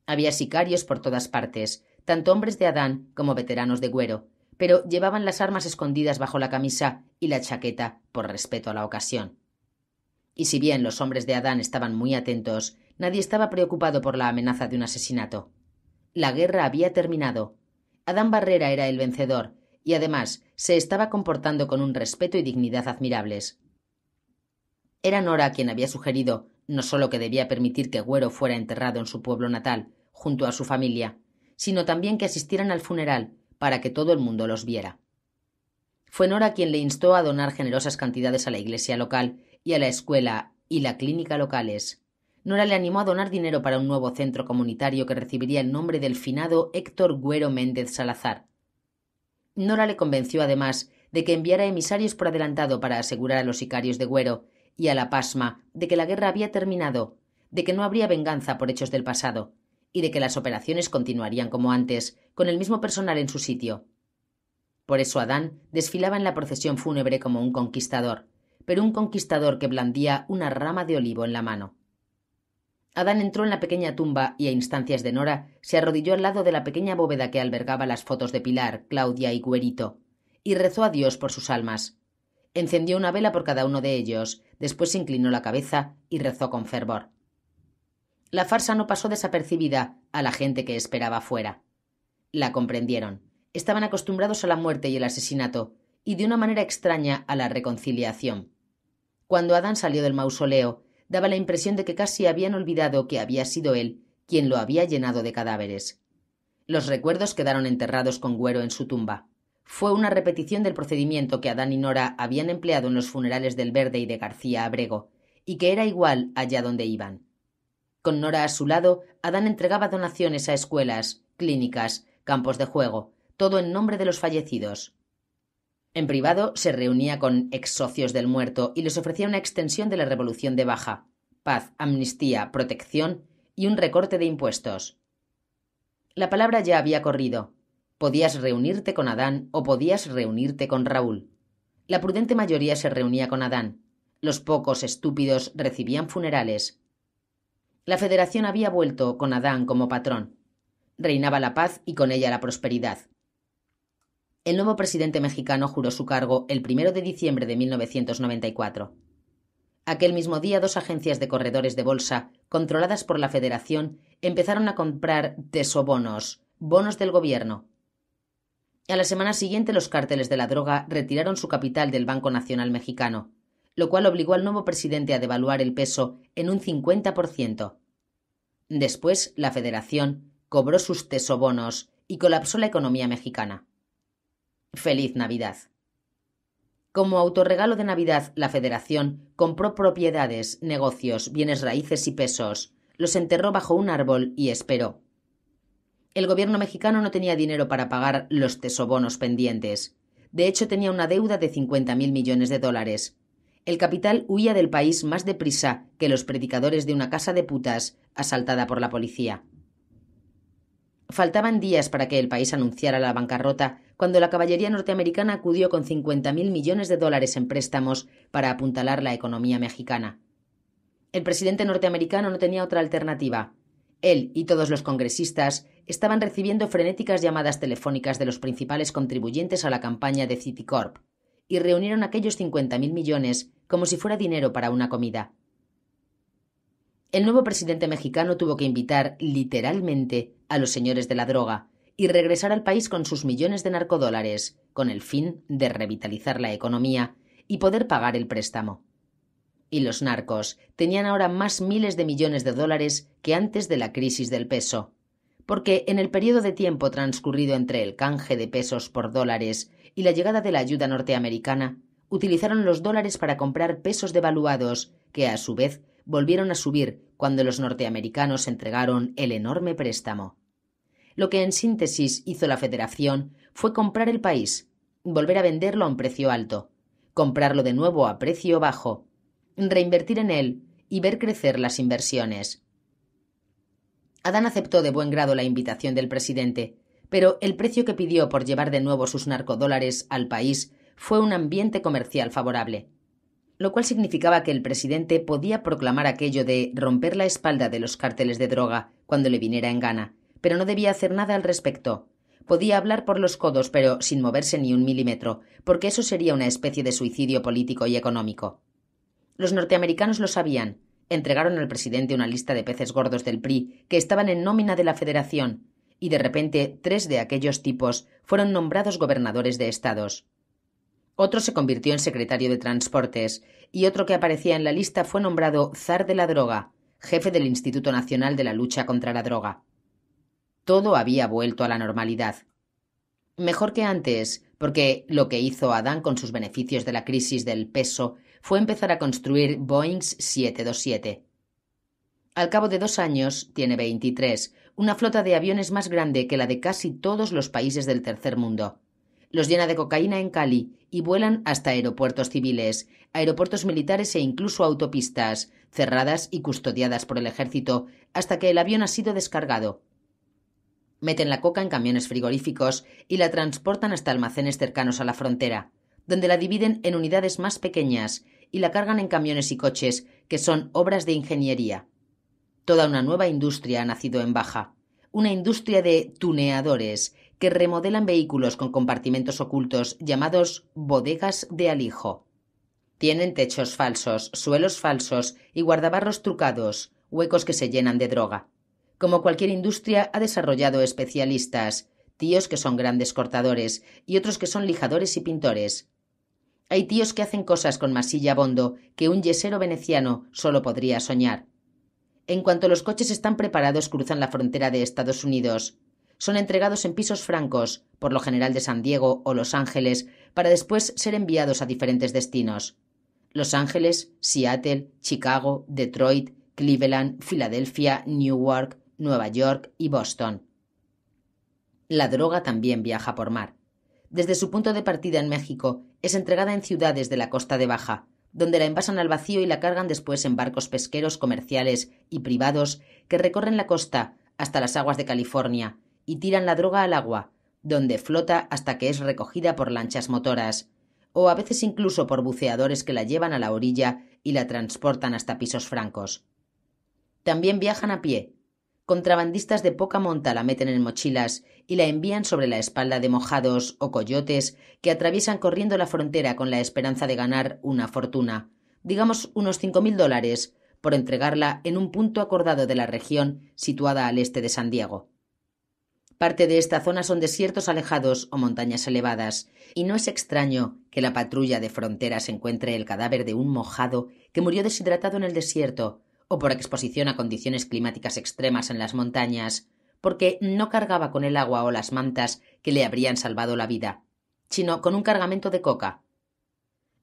Había sicarios por todas partes, tanto hombres de Adán como veteranos de Güero, pero llevaban las armas escondidas bajo la camisa y la chaqueta por respeto a la ocasión. Y si bien los hombres de Adán estaban muy atentos, nadie estaba preocupado por la amenaza de un asesinato. La guerra había terminado. Adán Barrera era el vencedor, y además se estaba comportando con un respeto y dignidad admirables. Era Nora quien había sugerido no solo que debía permitir que Güero fuera enterrado en su pueblo natal, junto a su familia, sino también que asistieran al funeral, para que todo el mundo los viera. Fue Nora quien le instó a donar generosas cantidades a la iglesia local y a la escuela y la clínica locales. Nora le animó a donar dinero para un nuevo centro comunitario que recibiría el nombre del finado Héctor Güero Méndez Salazar. Nora le convenció además de que enviara emisarios por adelantado para asegurar a los sicarios de Güero y a la Pasma de que la guerra había terminado, de que no habría venganza por hechos del pasado, y de que las operaciones continuarían como antes, con el mismo personal en su sitio. Por eso Adán desfilaba en la procesión fúnebre como un conquistador, pero un conquistador que blandía una rama de olivo en la mano. Adán entró en la pequeña tumba y a instancias de Nora se arrodilló al lado de la pequeña bóveda que albergaba las fotos de Pilar, Claudia y Guerito, y rezó a Dios por sus almas. Encendió una vela por cada uno de ellos, después inclinó la cabeza y rezó con fervor. La farsa no pasó desapercibida a la gente que esperaba fuera. La comprendieron. Estaban acostumbrados a la muerte y el asesinato, y de una manera extraña a la reconciliación. Cuando Adán salió del mausoleo, daba la impresión de que casi habían olvidado que había sido él quien lo había llenado de cadáveres. Los recuerdos quedaron enterrados con güero en su tumba. Fue una repetición del procedimiento que Adán y Nora habían empleado en los funerales del Verde y de García Abrego, y que era igual allá donde iban. Con Nora a su lado, Adán entregaba donaciones a escuelas, clínicas, campos de juego, todo en nombre de los fallecidos. En privado se reunía con ex socios del muerto y les ofrecía una extensión de la revolución de baja, paz, amnistía, protección y un recorte de impuestos. La palabra ya había corrido. Podías reunirte con Adán o podías reunirte con Raúl. La prudente mayoría se reunía con Adán. Los pocos estúpidos recibían funerales. La federación había vuelto con Adán como patrón. Reinaba la paz y con ella la prosperidad. El nuevo presidente mexicano juró su cargo el primero de diciembre de 1994. Aquel mismo día, dos agencias de corredores de bolsa, controladas por la Federación, empezaron a comprar tesobonos, bonos del gobierno. A la semana siguiente, los cárteles de la droga retiraron su capital del Banco Nacional Mexicano, lo cual obligó al nuevo presidente a devaluar el peso en un 50%. Después, la federación cobró sus tesobonos y colapsó la economía mexicana. Feliz Navidad. Como autorregalo de Navidad, la Federación compró propiedades, negocios, bienes raíces y pesos, los enterró bajo un árbol y esperó. El gobierno mexicano no tenía dinero para pagar los tesobonos pendientes. De hecho, tenía una deuda de mil millones de dólares el capital huía del país más deprisa que los predicadores de una casa de putas asaltada por la policía. Faltaban días para que el país anunciara la bancarrota cuando la caballería norteamericana acudió con 50.000 millones de dólares en préstamos para apuntalar la economía mexicana. El presidente norteamericano no tenía otra alternativa. Él y todos los congresistas estaban recibiendo frenéticas llamadas telefónicas de los principales contribuyentes a la campaña de Citicorp y reunieron aquellos mil millones como si fuera dinero para una comida. El nuevo presidente mexicano tuvo que invitar, literalmente, a los señores de la droga y regresar al país con sus millones de narcodólares, con el fin de revitalizar la economía y poder pagar el préstamo. Y los narcos tenían ahora más miles de millones de dólares que antes de la crisis del peso, porque en el periodo de tiempo transcurrido entre el canje de pesos por dólares y la llegada de la ayuda norteamericana, utilizaron los dólares para comprar pesos devaluados, que a su vez volvieron a subir cuando los norteamericanos entregaron el enorme préstamo. Lo que en síntesis hizo la Federación fue comprar el país, volver a venderlo a un precio alto, comprarlo de nuevo a precio bajo, reinvertir en él y ver crecer las inversiones. Adán aceptó de buen grado la invitación del presidente, pero el precio que pidió por llevar de nuevo sus narcodólares al país fue un ambiente comercial favorable, lo cual significaba que el presidente podía proclamar aquello de romper la espalda de los cárteles de droga cuando le viniera en gana, pero no debía hacer nada al respecto. Podía hablar por los codos, pero sin moverse ni un milímetro, porque eso sería una especie de suicidio político y económico. Los norteamericanos lo sabían. Entregaron al presidente una lista de peces gordos del PRI que estaban en nómina de la Federación, y de repente tres de aquellos tipos fueron nombrados gobernadores de estados. Otro se convirtió en secretario de Transportes, y otro que aparecía en la lista fue nombrado zar de la droga, jefe del Instituto Nacional de la Lucha contra la Droga. Todo había vuelto a la normalidad. Mejor que antes, porque lo que hizo Adán con sus beneficios de la crisis del peso fue empezar a construir Boeing 727. Al cabo de dos años, tiene 23, una flota de aviones más grande que la de casi todos los países del tercer mundo. Los llena de cocaína en Cali y vuelan hasta aeropuertos civiles, aeropuertos militares e incluso autopistas, cerradas y custodiadas por el ejército, hasta que el avión ha sido descargado. Meten la coca en camiones frigoríficos y la transportan hasta almacenes cercanos a la frontera, donde la dividen en unidades más pequeñas y la cargan en camiones y coches, que son obras de ingeniería. Toda una nueva industria ha nacido en Baja, una industria de tuneadores que remodelan vehículos con compartimentos ocultos llamados bodegas de alijo. Tienen techos falsos, suelos falsos y guardabarros trucados, huecos que se llenan de droga. Como cualquier industria, ha desarrollado especialistas, tíos que son grandes cortadores y otros que son lijadores y pintores. Hay tíos que hacen cosas con masilla bondo que un yesero veneciano solo podría soñar. En cuanto los coches están preparados, cruzan la frontera de Estados Unidos. Son entregados en pisos francos, por lo general de San Diego o Los Ángeles, para después ser enviados a diferentes destinos. Los Ángeles, Seattle, Chicago, Detroit, Cleveland, Filadelfia, Newark, Nueva York y Boston. La droga también viaja por mar. Desde su punto de partida en México, es entregada en ciudades de la costa de Baja, donde la envasan al vacío y la cargan después en barcos pesqueros comerciales y privados que recorren la costa hasta las aguas de California y tiran la droga al agua, donde flota hasta que es recogida por lanchas motoras, o a veces incluso por buceadores que la llevan a la orilla y la transportan hasta pisos francos. También viajan a pie, contrabandistas de poca monta la meten en mochilas y la envían sobre la espalda de mojados o coyotes que atraviesan corriendo la frontera con la esperanza de ganar una fortuna, digamos unos cinco mil dólares, por entregarla en un punto acordado de la región situada al este de San Diego. Parte de esta zona son desiertos alejados o montañas elevadas, y no es extraño que la patrulla de fronteras encuentre el cadáver de un mojado que murió deshidratado en el desierto, o por exposición a condiciones climáticas extremas en las montañas, porque no cargaba con el agua o las mantas que le habrían salvado la vida, sino con un cargamento de coca.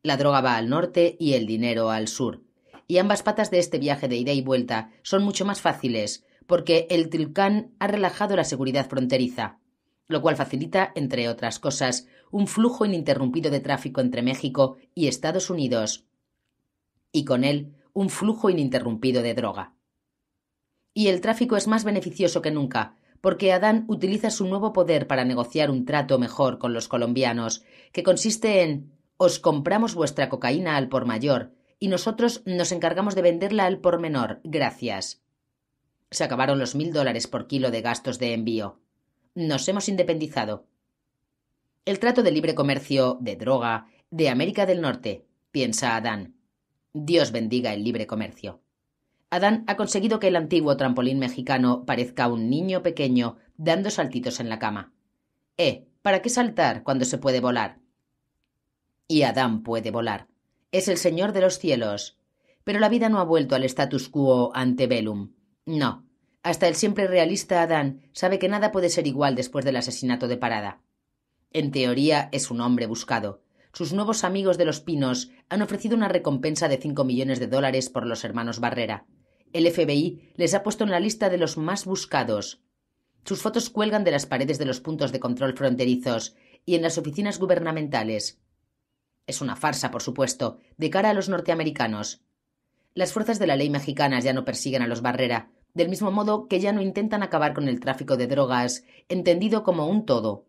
La droga va al norte y el dinero al sur, y ambas patas de este viaje de ida y vuelta son mucho más fáciles, porque el Tilcán ha relajado la seguridad fronteriza, lo cual facilita, entre otras cosas, un flujo ininterrumpido de tráfico entre México y Estados Unidos, y con él un flujo ininterrumpido de droga. Y el tráfico es más beneficioso que nunca, porque Adán utiliza su nuevo poder para negociar un trato mejor con los colombianos, que consiste en os compramos vuestra cocaína al por mayor y nosotros nos encargamos de venderla al por menor, gracias. Se acabaron los mil dólares por kilo de gastos de envío. Nos hemos independizado. El trato de libre comercio, de droga, de América del Norte, piensa Adán. Dios bendiga el libre comercio. Adán ha conseguido que el antiguo trampolín mexicano parezca un niño pequeño dando saltitos en la cama. Eh, ¿para qué saltar cuando se puede volar? Y Adán puede volar. Es el Señor de los cielos. Pero la vida no ha vuelto al status quo ante bellum. No. Hasta el siempre realista Adán sabe que nada puede ser igual después del asesinato de Parada. En teoría es un hombre buscado, sus nuevos amigos de los Pinos han ofrecido una recompensa de 5 millones de dólares por los hermanos Barrera. El FBI les ha puesto en la lista de los más buscados. Sus fotos cuelgan de las paredes de los puntos de control fronterizos y en las oficinas gubernamentales. Es una farsa, por supuesto, de cara a los norteamericanos. Las fuerzas de la ley mexicanas ya no persiguen a los Barrera, del mismo modo que ya no intentan acabar con el tráfico de drogas, entendido como un todo.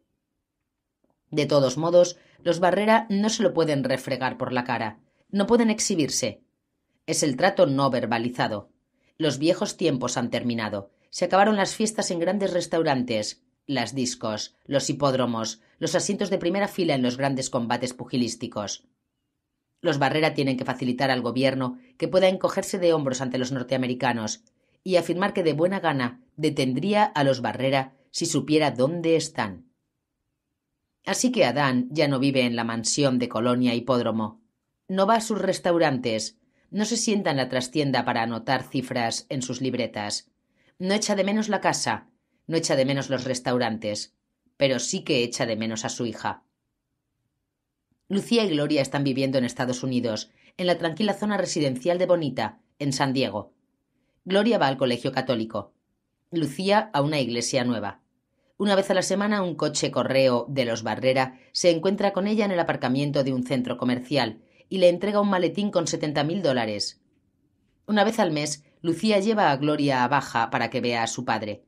De todos modos, los Barrera no se lo pueden refregar por la cara, no pueden exhibirse. Es el trato no verbalizado. Los viejos tiempos han terminado. Se acabaron las fiestas en grandes restaurantes, las discos, los hipódromos, los asientos de primera fila en los grandes combates pugilísticos. Los Barrera tienen que facilitar al gobierno que pueda encogerse de hombros ante los norteamericanos y afirmar que de buena gana detendría a los Barrera si supiera dónde están. Así que Adán ya no vive en la mansión de Colonia Hipódromo. No va a sus restaurantes, no se sienta en la trastienda para anotar cifras en sus libretas. No echa de menos la casa, no echa de menos los restaurantes, pero sí que echa de menos a su hija. Lucía y Gloria están viviendo en Estados Unidos, en la tranquila zona residencial de Bonita, en San Diego. Gloria va al colegio católico. Lucía a una iglesia nueva. Una vez a la semana un coche correo de los Barrera se encuentra con ella en el aparcamiento de un centro comercial y le entrega un maletín con setenta mil dólares. Una vez al mes, Lucía lleva a Gloria a Baja para que vea a su padre.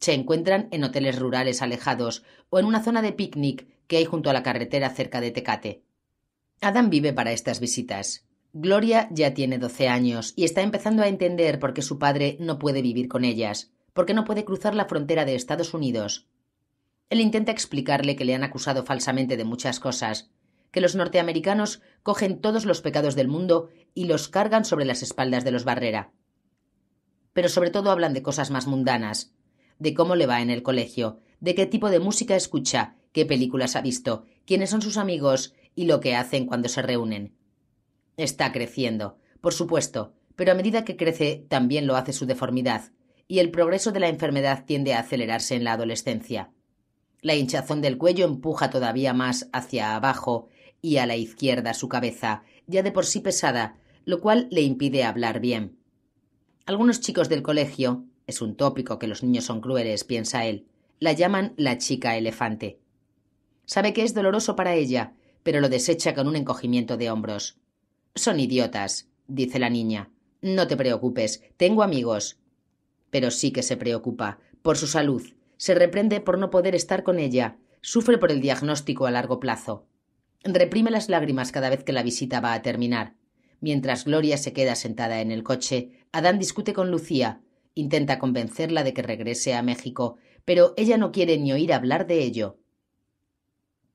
Se encuentran en hoteles rurales alejados o en una zona de picnic que hay junto a la carretera cerca de Tecate. Adam vive para estas visitas. Gloria ya tiene doce años y está empezando a entender por qué su padre no puede vivir con ellas porque no puede cruzar la frontera de Estados Unidos. Él intenta explicarle que le han acusado falsamente de muchas cosas, que los norteamericanos cogen todos los pecados del mundo y los cargan sobre las espaldas de los Barrera. Pero sobre todo hablan de cosas más mundanas, de cómo le va en el colegio, de qué tipo de música escucha, qué películas ha visto, quiénes son sus amigos y lo que hacen cuando se reúnen. Está creciendo, por supuesto, pero a medida que crece también lo hace su deformidad y el progreso de la enfermedad tiende a acelerarse en la adolescencia. La hinchazón del cuello empuja todavía más hacia abajo y a la izquierda su cabeza, ya de por sí pesada, lo cual le impide hablar bien. Algunos chicos del colegio, es un tópico que los niños son crueles, piensa él, la llaman la chica elefante. Sabe que es doloroso para ella, pero lo desecha con un encogimiento de hombros. Son idiotas, dice la niña. No te preocupes, tengo amigos, pero sí que se preocupa por su salud, se reprende por no poder estar con ella, sufre por el diagnóstico a largo plazo. Reprime las lágrimas cada vez que la visita va a terminar. Mientras Gloria se queda sentada en el coche, Adán discute con Lucía, intenta convencerla de que regrese a México, pero ella no quiere ni oír hablar de ello.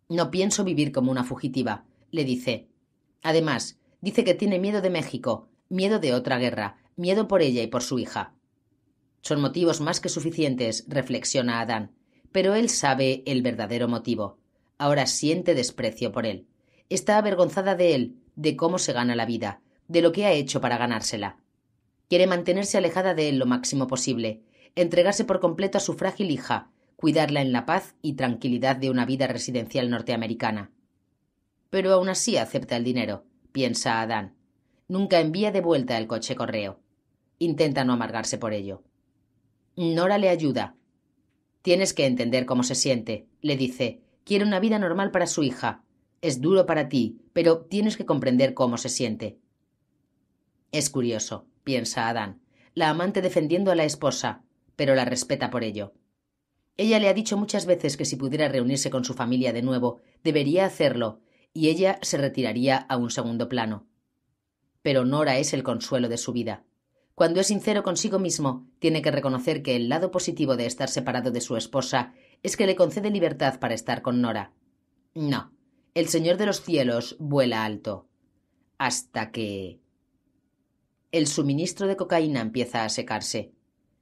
No pienso vivir como una fugitiva, le dice. Además, dice que tiene miedo de México, miedo de otra guerra, miedo por ella y por su hija. Son motivos más que suficientes, reflexiona Adán, pero él sabe el verdadero motivo. Ahora siente desprecio por él. Está avergonzada de él, de cómo se gana la vida, de lo que ha hecho para ganársela. Quiere mantenerse alejada de él lo máximo posible, entregarse por completo a su frágil hija, cuidarla en la paz y tranquilidad de una vida residencial norteamericana. Pero aún así acepta el dinero, piensa Adán. Nunca envía de vuelta el coche correo. Intenta no amargarse por ello. Nora le ayuda. Tienes que entender cómo se siente, le dice. Quiere una vida normal para su hija. Es duro para ti, pero tienes que comprender cómo se siente. Es curioso, piensa Adán, la amante defendiendo a la esposa, pero la respeta por ello. Ella le ha dicho muchas veces que si pudiera reunirse con su familia de nuevo, debería hacerlo, y ella se retiraría a un segundo plano. Pero Nora es el consuelo de su vida. Cuando es sincero consigo mismo, tiene que reconocer que el lado positivo de estar separado de su esposa es que le concede libertad para estar con Nora. No, el Señor de los Cielos vuela alto. Hasta que... El suministro de cocaína empieza a secarse.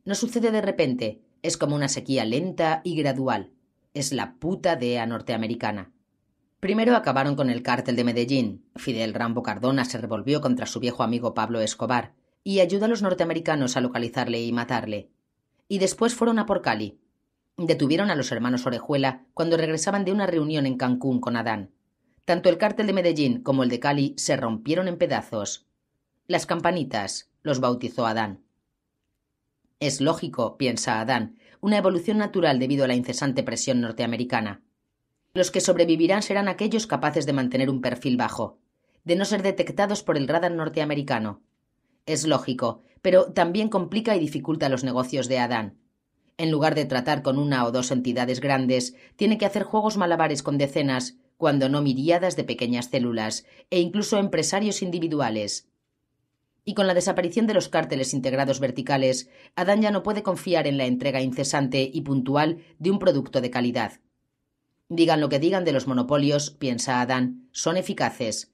No sucede de repente, es como una sequía lenta y gradual. Es la puta DEA norteamericana. Primero acabaron con el cártel de Medellín. Fidel Rambo Cardona se revolvió contra su viejo amigo Pablo Escobar y ayuda a los norteamericanos a localizarle y matarle. Y después fueron a por Cali. Detuvieron a los hermanos Orejuela cuando regresaban de una reunión en Cancún con Adán. Tanto el cártel de Medellín como el de Cali se rompieron en pedazos. Las campanitas los bautizó Adán. Es lógico, piensa Adán, una evolución natural debido a la incesante presión norteamericana. Los que sobrevivirán serán aquellos capaces de mantener un perfil bajo, de no ser detectados por el radar norteamericano, es lógico, pero también complica y dificulta los negocios de Adán. En lugar de tratar con una o dos entidades grandes, tiene que hacer juegos malabares con decenas, cuando no miriadas de pequeñas células, e incluso empresarios individuales. Y con la desaparición de los cárteles integrados verticales, Adán ya no puede confiar en la entrega incesante y puntual de un producto de calidad. Digan lo que digan de los monopolios, piensa Adán, son eficaces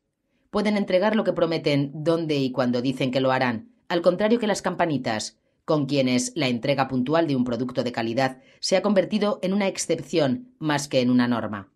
pueden entregar lo que prometen, dónde y cuando dicen que lo harán, al contrario que las campanitas, con quienes la entrega puntual de un producto de calidad se ha convertido en una excepción más que en una norma.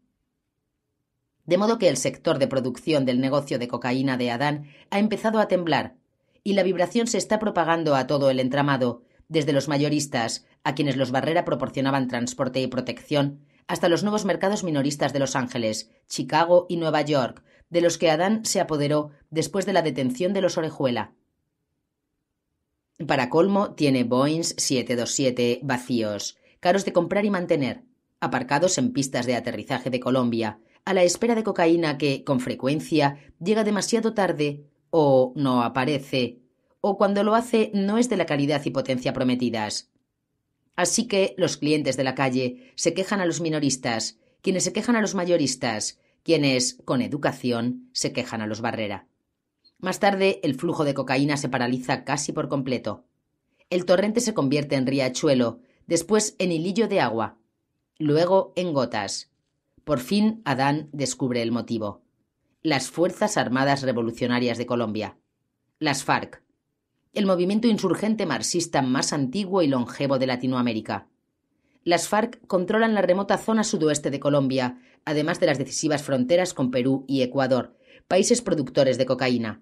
De modo que el sector de producción del negocio de cocaína de Adán ha empezado a temblar, y la vibración se está propagando a todo el entramado, desde los mayoristas, a quienes los Barrera proporcionaban transporte y protección, hasta los nuevos mercados minoristas de Los Ángeles, Chicago y Nueva York, de los que Adán se apoderó después de la detención de los Orejuela. Para colmo, tiene Boeing 727 vacíos, caros de comprar y mantener, aparcados en pistas de aterrizaje de Colombia, a la espera de cocaína que, con frecuencia, llega demasiado tarde o no aparece, o cuando lo hace no es de la calidad y potencia prometidas. Así que los clientes de la calle se quejan a los minoristas, quienes se quejan a los mayoristas, quienes, con educación, se quejan a los Barrera. Más tarde, el flujo de cocaína se paraliza casi por completo. El torrente se convierte en riachuelo, después en hilillo de agua, luego en gotas. Por fin, Adán descubre el motivo. Las Fuerzas Armadas Revolucionarias de Colombia. Las FARC. El movimiento insurgente marxista más antiguo y longevo de Latinoamérica las FARC controlan la remota zona sudoeste de Colombia, además de las decisivas fronteras con Perú y Ecuador, países productores de cocaína.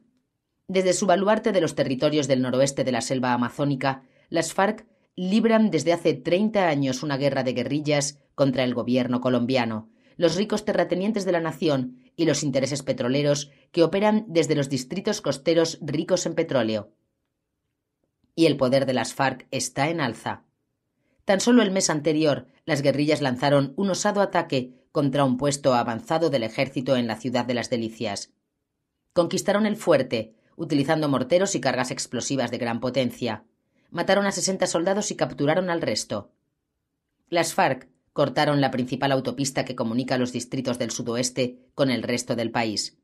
Desde su baluarte de los territorios del noroeste de la selva amazónica, las FARC libran desde hace 30 años una guerra de guerrillas contra el gobierno colombiano, los ricos terratenientes de la nación y los intereses petroleros que operan desde los distritos costeros ricos en petróleo. Y el poder de las FARC está en alza. Tan solo el mes anterior, las guerrillas lanzaron un osado ataque contra un puesto avanzado del ejército en la ciudad de las Delicias. Conquistaron el fuerte, utilizando morteros y cargas explosivas de gran potencia. Mataron a 60 soldados y capturaron al resto. Las FARC cortaron la principal autopista que comunica los distritos del sudoeste con el resto del país.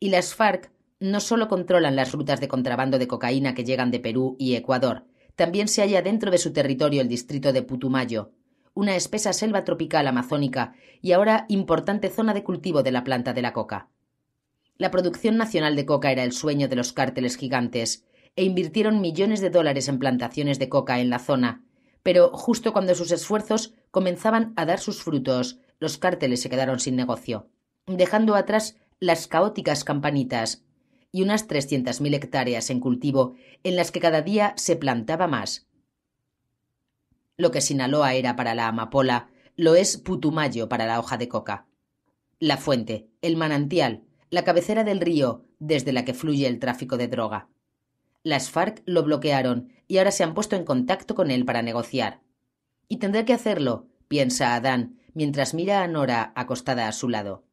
Y las FARC no solo controlan las rutas de contrabando de cocaína que llegan de Perú y Ecuador, también se halla dentro de su territorio el distrito de Putumayo, una espesa selva tropical amazónica y ahora importante zona de cultivo de la planta de la coca. La producción nacional de coca era el sueño de los cárteles gigantes, e invirtieron millones de dólares en plantaciones de coca en la zona, pero justo cuando sus esfuerzos comenzaban a dar sus frutos, los cárteles se quedaron sin negocio, dejando atrás las caóticas campanitas y unas mil hectáreas en cultivo, en las que cada día se plantaba más. Lo que Sinaloa era para la amapola, lo es Putumayo para la hoja de coca. La fuente, el manantial, la cabecera del río, desde la que fluye el tráfico de droga. Las FARC lo bloquearon y ahora se han puesto en contacto con él para negociar. Y tendrá que hacerlo, piensa Adán, mientras mira a Nora acostada a su lado.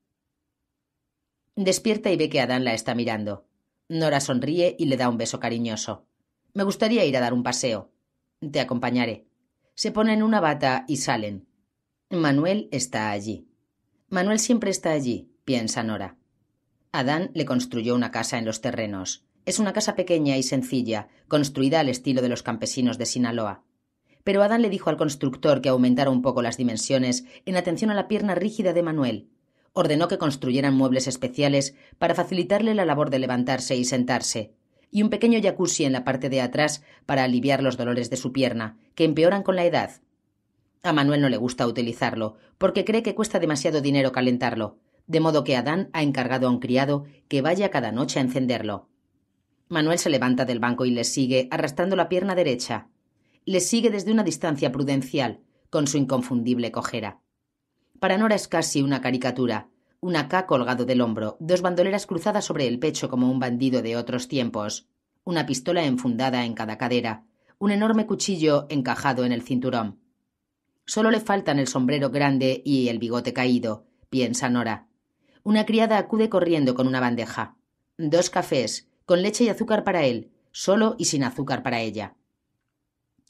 Despierta y ve que Adán la está mirando. Nora sonríe y le da un beso cariñoso. Me gustaría ir a dar un paseo. Te acompañaré. Se ponen una bata y salen. Manuel está allí. Manuel siempre está allí, piensa Nora. Adán le construyó una casa en los terrenos. Es una casa pequeña y sencilla, construida al estilo de los campesinos de Sinaloa. Pero Adán le dijo al constructor que aumentara un poco las dimensiones en atención a la pierna rígida de Manuel, ordenó que construyeran muebles especiales para facilitarle la labor de levantarse y sentarse, y un pequeño jacuzzi en la parte de atrás para aliviar los dolores de su pierna, que empeoran con la edad. A Manuel no le gusta utilizarlo, porque cree que cuesta demasiado dinero calentarlo, de modo que Adán ha encargado a un criado que vaya cada noche a encenderlo. Manuel se levanta del banco y le sigue, arrastrando la pierna derecha. Le sigue desde una distancia prudencial, con su inconfundible cojera. Para Nora es casi una caricatura. Un acá colgado del hombro, dos bandoleras cruzadas sobre el pecho como un bandido de otros tiempos, una pistola enfundada en cada cadera, un enorme cuchillo encajado en el cinturón. Solo le faltan el sombrero grande y el bigote caído, piensa Nora. Una criada acude corriendo con una bandeja. Dos cafés, con leche y azúcar para él, solo y sin azúcar para ella.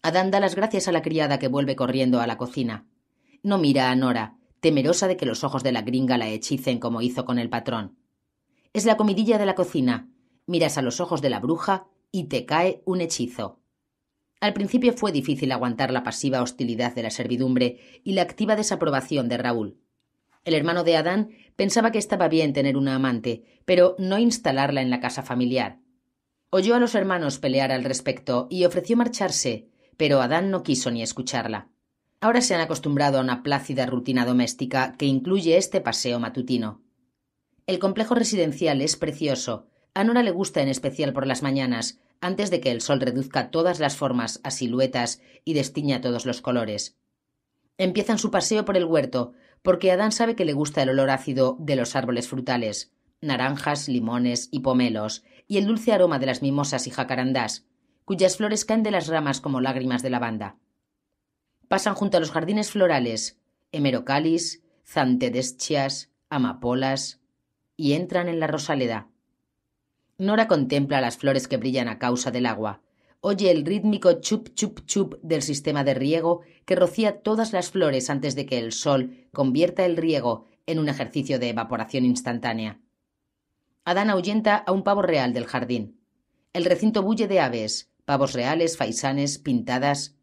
Adán da las gracias a la criada que vuelve corriendo a la cocina. No mira a Nora, temerosa de que los ojos de la gringa la hechicen como hizo con el patrón. Es la comidilla de la cocina. Miras a los ojos de la bruja y te cae un hechizo. Al principio fue difícil aguantar la pasiva hostilidad de la servidumbre y la activa desaprobación de Raúl. El hermano de Adán pensaba que estaba bien tener una amante, pero no instalarla en la casa familiar. Oyó a los hermanos pelear al respecto y ofreció marcharse, pero Adán no quiso ni escucharla. Ahora se han acostumbrado a una plácida rutina doméstica que incluye este paseo matutino. El complejo residencial es precioso. A Nora le gusta en especial por las mañanas, antes de que el sol reduzca todas las formas a siluetas y destiña todos los colores. Empiezan su paseo por el huerto, porque Adán sabe que le gusta el olor ácido de los árboles frutales, naranjas, limones y pomelos, y el dulce aroma de las mimosas y jacarandás, cuyas flores caen de las ramas como lágrimas de lavanda pasan junto a los jardines florales, hemerocalis, zantedeschias, amapolas, y entran en la rosaleda. Nora contempla las flores que brillan a causa del agua. Oye el rítmico chup chup chup del sistema de riego que rocía todas las flores antes de que el sol convierta el riego en un ejercicio de evaporación instantánea. Adán ahuyenta a un pavo real del jardín. El recinto bulle de aves, pavos reales, faisanes, pintadas,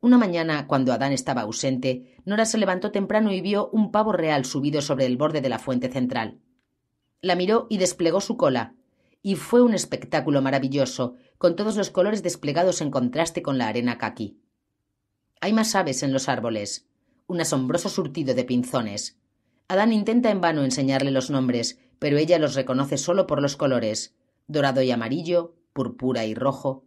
una mañana, cuando Adán estaba ausente, Nora se levantó temprano y vio un pavo real subido sobre el borde de la fuente central. La miró y desplegó su cola. Y fue un espectáculo maravilloso, con todos los colores desplegados en contraste con la arena caqui. Hay más aves en los árboles. Un asombroso surtido de pinzones. Adán intenta en vano enseñarle los nombres, pero ella los reconoce solo por los colores dorado y amarillo, púrpura y rojo.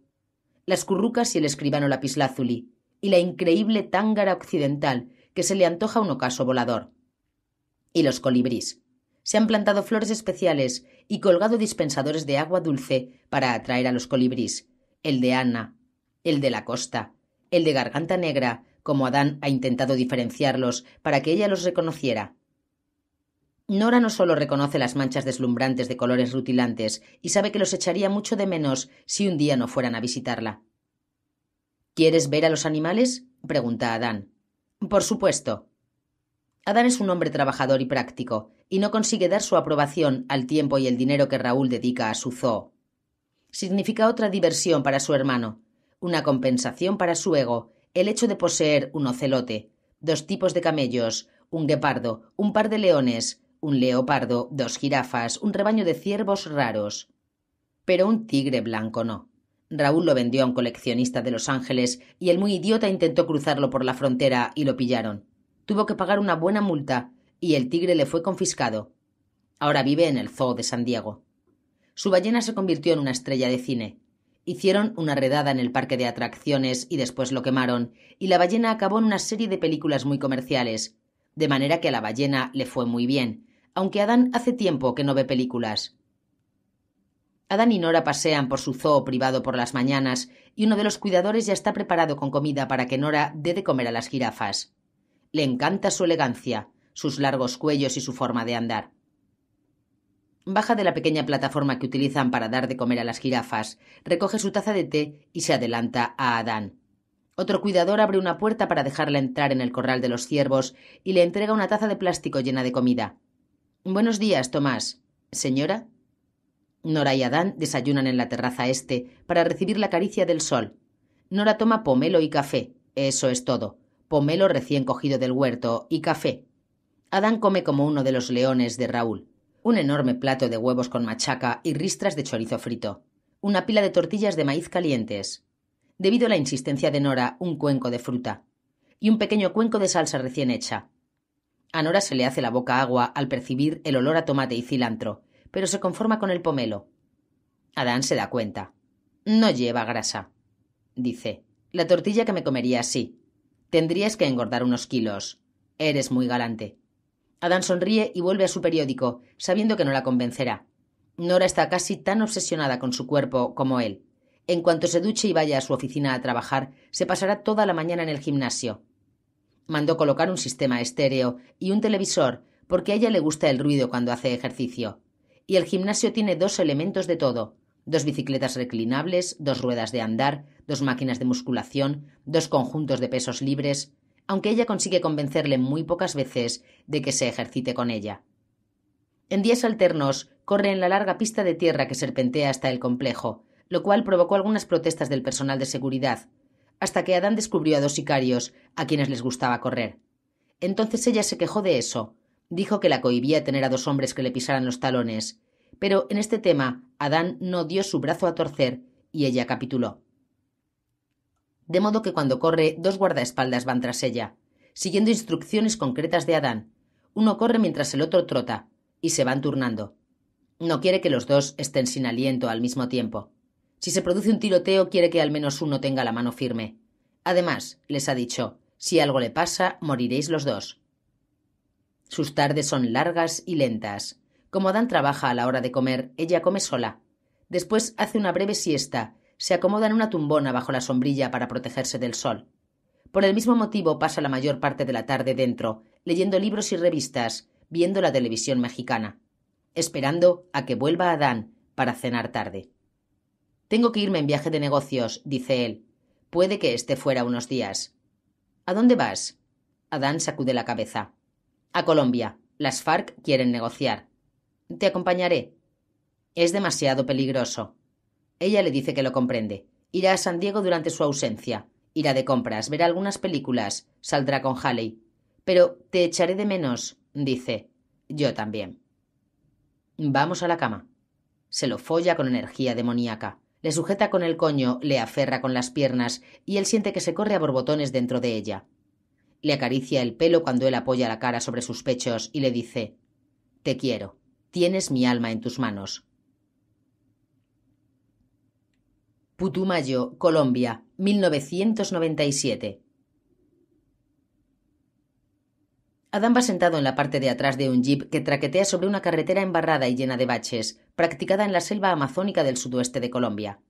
Las currucas y el escribano lapislázuli, y la increíble tángara occidental, que se le antoja un ocaso volador. Y los colibrís. Se han plantado flores especiales y colgado dispensadores de agua dulce para atraer a los colibrís, el de Ana, el de la costa, el de garganta negra, como Adán ha intentado diferenciarlos para que ella los reconociera. Nora no solo reconoce las manchas deslumbrantes de colores rutilantes y sabe que los echaría mucho de menos si un día no fueran a visitarla. ¿Quieres ver a los animales? pregunta Adán. Por supuesto. Adán es un hombre trabajador y práctico, y no consigue dar su aprobación al tiempo y el dinero que Raúl dedica a su zoo. Significa otra diversión para su hermano, una compensación para su ego, el hecho de poseer un ocelote, dos tipos de camellos, un guepardo, un par de leones, un leopardo, dos jirafas, un rebaño de ciervos raros. Pero un tigre blanco no. Raúl lo vendió a un coleccionista de Los Ángeles y el muy idiota intentó cruzarlo por la frontera y lo pillaron. Tuvo que pagar una buena multa y el tigre le fue confiscado. Ahora vive en el Zoo de San Diego. Su ballena se convirtió en una estrella de cine. Hicieron una redada en el parque de atracciones y después lo quemaron, y la ballena acabó en una serie de películas muy comerciales. De manera que a la ballena le fue muy bien, aunque Adán hace tiempo que no ve películas. Adán y Nora pasean por su zoo privado por las mañanas y uno de los cuidadores ya está preparado con comida para que Nora dé de comer a las jirafas. Le encanta su elegancia, sus largos cuellos y su forma de andar. Baja de la pequeña plataforma que utilizan para dar de comer a las jirafas, recoge su taza de té y se adelanta a Adán. Otro cuidador abre una puerta para dejarla entrar en el corral de los ciervos y le entrega una taza de plástico llena de comida. Buenos días, Tomás. Señora, Nora y Adán desayunan en la terraza este para recibir la caricia del sol. Nora toma pomelo y café, eso es todo, pomelo recién cogido del huerto y café. Adán come como uno de los leones de Raúl, un enorme plato de huevos con machaca y ristras de chorizo frito, una pila de tortillas de maíz calientes, debido a la insistencia de Nora, un cuenco de fruta, y un pequeño cuenco de salsa recién hecha. A Nora se le hace la boca agua al percibir el olor a tomate y cilantro, pero se conforma con el pomelo. Adán se da cuenta. No lleva grasa. Dice, la tortilla que me comería así. Tendrías que engordar unos kilos. Eres muy galante. Adán sonríe y vuelve a su periódico, sabiendo que no la convencerá. Nora está casi tan obsesionada con su cuerpo como él. En cuanto se duche y vaya a su oficina a trabajar, se pasará toda la mañana en el gimnasio. Mandó colocar un sistema estéreo y un televisor, porque a ella le gusta el ruido cuando hace ejercicio y el gimnasio tiene dos elementos de todo, dos bicicletas reclinables, dos ruedas de andar, dos máquinas de musculación, dos conjuntos de pesos libres, aunque ella consigue convencerle muy pocas veces de que se ejercite con ella. En días alternos corre en la larga pista de tierra que serpentea hasta el complejo, lo cual provocó algunas protestas del personal de seguridad, hasta que Adán descubrió a dos sicarios a quienes les gustaba correr. Entonces ella se quejó de eso, Dijo que la cohibía tener a dos hombres que le pisaran los talones, pero en este tema Adán no dio su brazo a torcer y ella capituló. De modo que cuando corre, dos guardaespaldas van tras ella, siguiendo instrucciones concretas de Adán. Uno corre mientras el otro trota, y se van turnando. No quiere que los dos estén sin aliento al mismo tiempo. Si se produce un tiroteo, quiere que al menos uno tenga la mano firme. Además, les ha dicho, si algo le pasa, moriréis los dos. Sus tardes son largas y lentas. Como Adán trabaja a la hora de comer, ella come sola. Después hace una breve siesta, se acomoda en una tumbona bajo la sombrilla para protegerse del sol. Por el mismo motivo pasa la mayor parte de la tarde dentro, leyendo libros y revistas, viendo la televisión mexicana, esperando a que vuelva Adán para cenar tarde. Tengo que irme en viaje de negocios, dice él. Puede que esté fuera unos días. ¿A dónde vas? Adán sacude la cabeza. A Colombia. Las FARC quieren negociar. Te acompañaré. Es demasiado peligroso. Ella le dice que lo comprende. Irá a San Diego durante su ausencia. Irá de compras, verá algunas películas, saldrá con Halley. Pero te echaré de menos, dice. Yo también. Vamos a la cama. Se lo folla con energía demoníaca. Le sujeta con el coño, le aferra con las piernas, y él siente que se corre a borbotones dentro de ella. Le acaricia el pelo cuando él apoya la cara sobre sus pechos y le dice, Te quiero, tienes mi alma en tus manos. Putumayo, Colombia, 1997. Adán va sentado en la parte de atrás de un jeep que traquetea sobre una carretera embarrada y llena de baches, practicada en la selva amazónica del sudoeste de Colombia.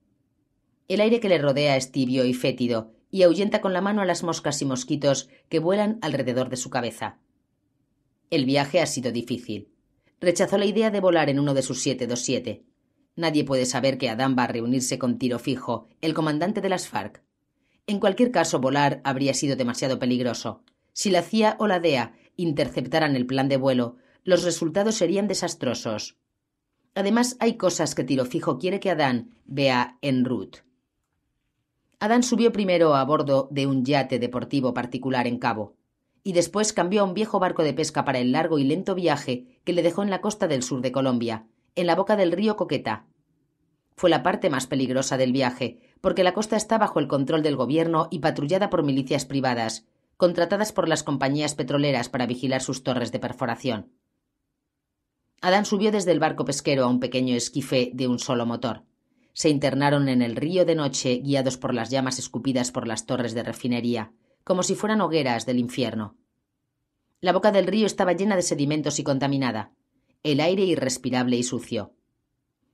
El aire que le rodea es tibio y fétido, y ahuyenta con la mano a las moscas y mosquitos que vuelan alrededor de su cabeza. El viaje ha sido difícil. Rechazó la idea de volar en uno de sus 727. Nadie puede saber que Adán va a reunirse con Tiro Fijo, el comandante de las FARC. En cualquier caso, volar habría sido demasiado peligroso. Si la CIA o la DEA interceptaran el plan de vuelo, los resultados serían desastrosos. Además, hay cosas que Tiro Fijo quiere que Adán vea en route. Adán subió primero a bordo de un yate deportivo particular en Cabo, y después cambió a un viejo barco de pesca para el largo y lento viaje que le dejó en la costa del sur de Colombia, en la boca del río Coqueta. Fue la parte más peligrosa del viaje, porque la costa está bajo el control del gobierno y patrullada por milicias privadas, contratadas por las compañías petroleras para vigilar sus torres de perforación. Adán subió desde el barco pesquero a un pequeño esquife de un solo motor se internaron en el río de noche, guiados por las llamas escupidas por las torres de refinería, como si fueran hogueras del infierno. La boca del río estaba llena de sedimentos y contaminada, el aire irrespirable y sucio.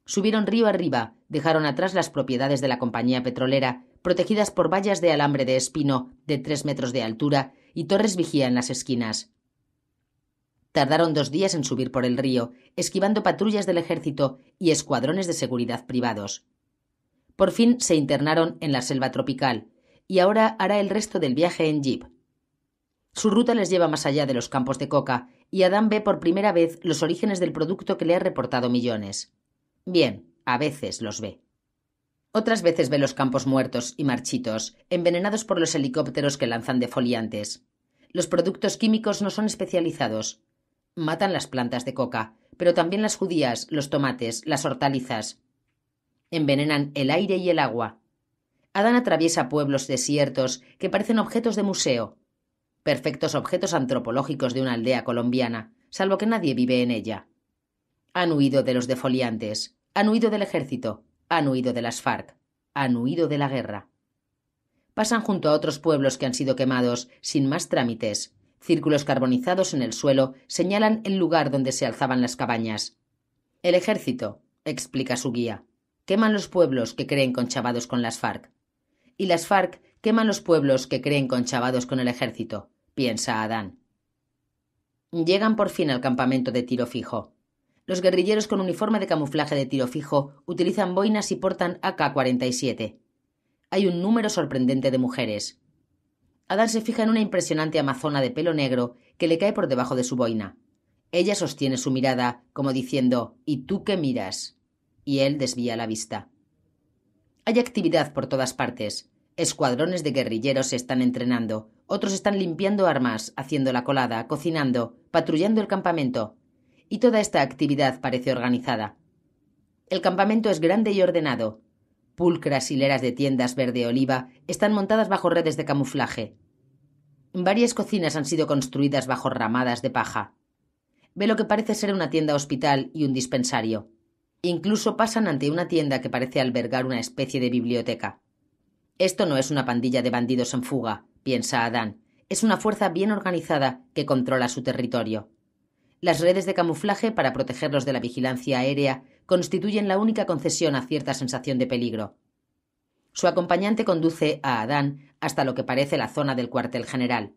Subieron río arriba, dejaron atrás las propiedades de la compañía petrolera, protegidas por vallas de alambre de espino de tres metros de altura y torres vigía en las esquinas. Tardaron dos días en subir por el río, esquivando patrullas del ejército y escuadrones de seguridad privados. Por fin se internaron en la selva tropical y ahora hará el resto del viaje en jeep. Su ruta les lleva más allá de los campos de coca y Adam ve por primera vez los orígenes del producto que le ha reportado millones. Bien, a veces los ve. Otras veces ve los campos muertos y marchitos, envenenados por los helicópteros que lanzan defoliantes. Los productos químicos no son especializados. Matan las plantas de coca, pero también las judías, los tomates, las hortalizas envenenan el aire y el agua. Adán atraviesa pueblos desiertos que parecen objetos de museo, perfectos objetos antropológicos de una aldea colombiana, salvo que nadie vive en ella. Han huido de los defoliantes, han huido del ejército, han huido de las FARC, han huido de la guerra. Pasan junto a otros pueblos que han sido quemados sin más trámites. Círculos carbonizados en el suelo señalan el lugar donde se alzaban las cabañas. El ejército, explica su guía, queman los pueblos que creen conchavados con las FARC. Y las FARC queman los pueblos que creen conchavados con el ejército, piensa Adán. Llegan por fin al campamento de tiro fijo. Los guerrilleros con uniforme de camuflaje de tiro fijo utilizan boinas y portan AK-47. Hay un número sorprendente de mujeres. Adán se fija en una impresionante amazona de pelo negro que le cae por debajo de su boina. Ella sostiene su mirada, como diciendo ¿Y tú qué miras? y él desvía la vista. Hay actividad por todas partes. Escuadrones de guerrilleros se están entrenando, otros están limpiando armas, haciendo la colada, cocinando, patrullando el campamento. Y toda esta actividad parece organizada. El campamento es grande y ordenado. Pulcras hileras de tiendas verde oliva están montadas bajo redes de camuflaje. Varias cocinas han sido construidas bajo ramadas de paja. Ve lo que parece ser una tienda hospital y un dispensario. Incluso pasan ante una tienda que parece albergar una especie de biblioteca. Esto no es una pandilla de bandidos en fuga, piensa Adán. Es una fuerza bien organizada que controla su territorio. Las redes de camuflaje para protegerlos de la vigilancia aérea constituyen la única concesión a cierta sensación de peligro. Su acompañante conduce a Adán hasta lo que parece la zona del cuartel general.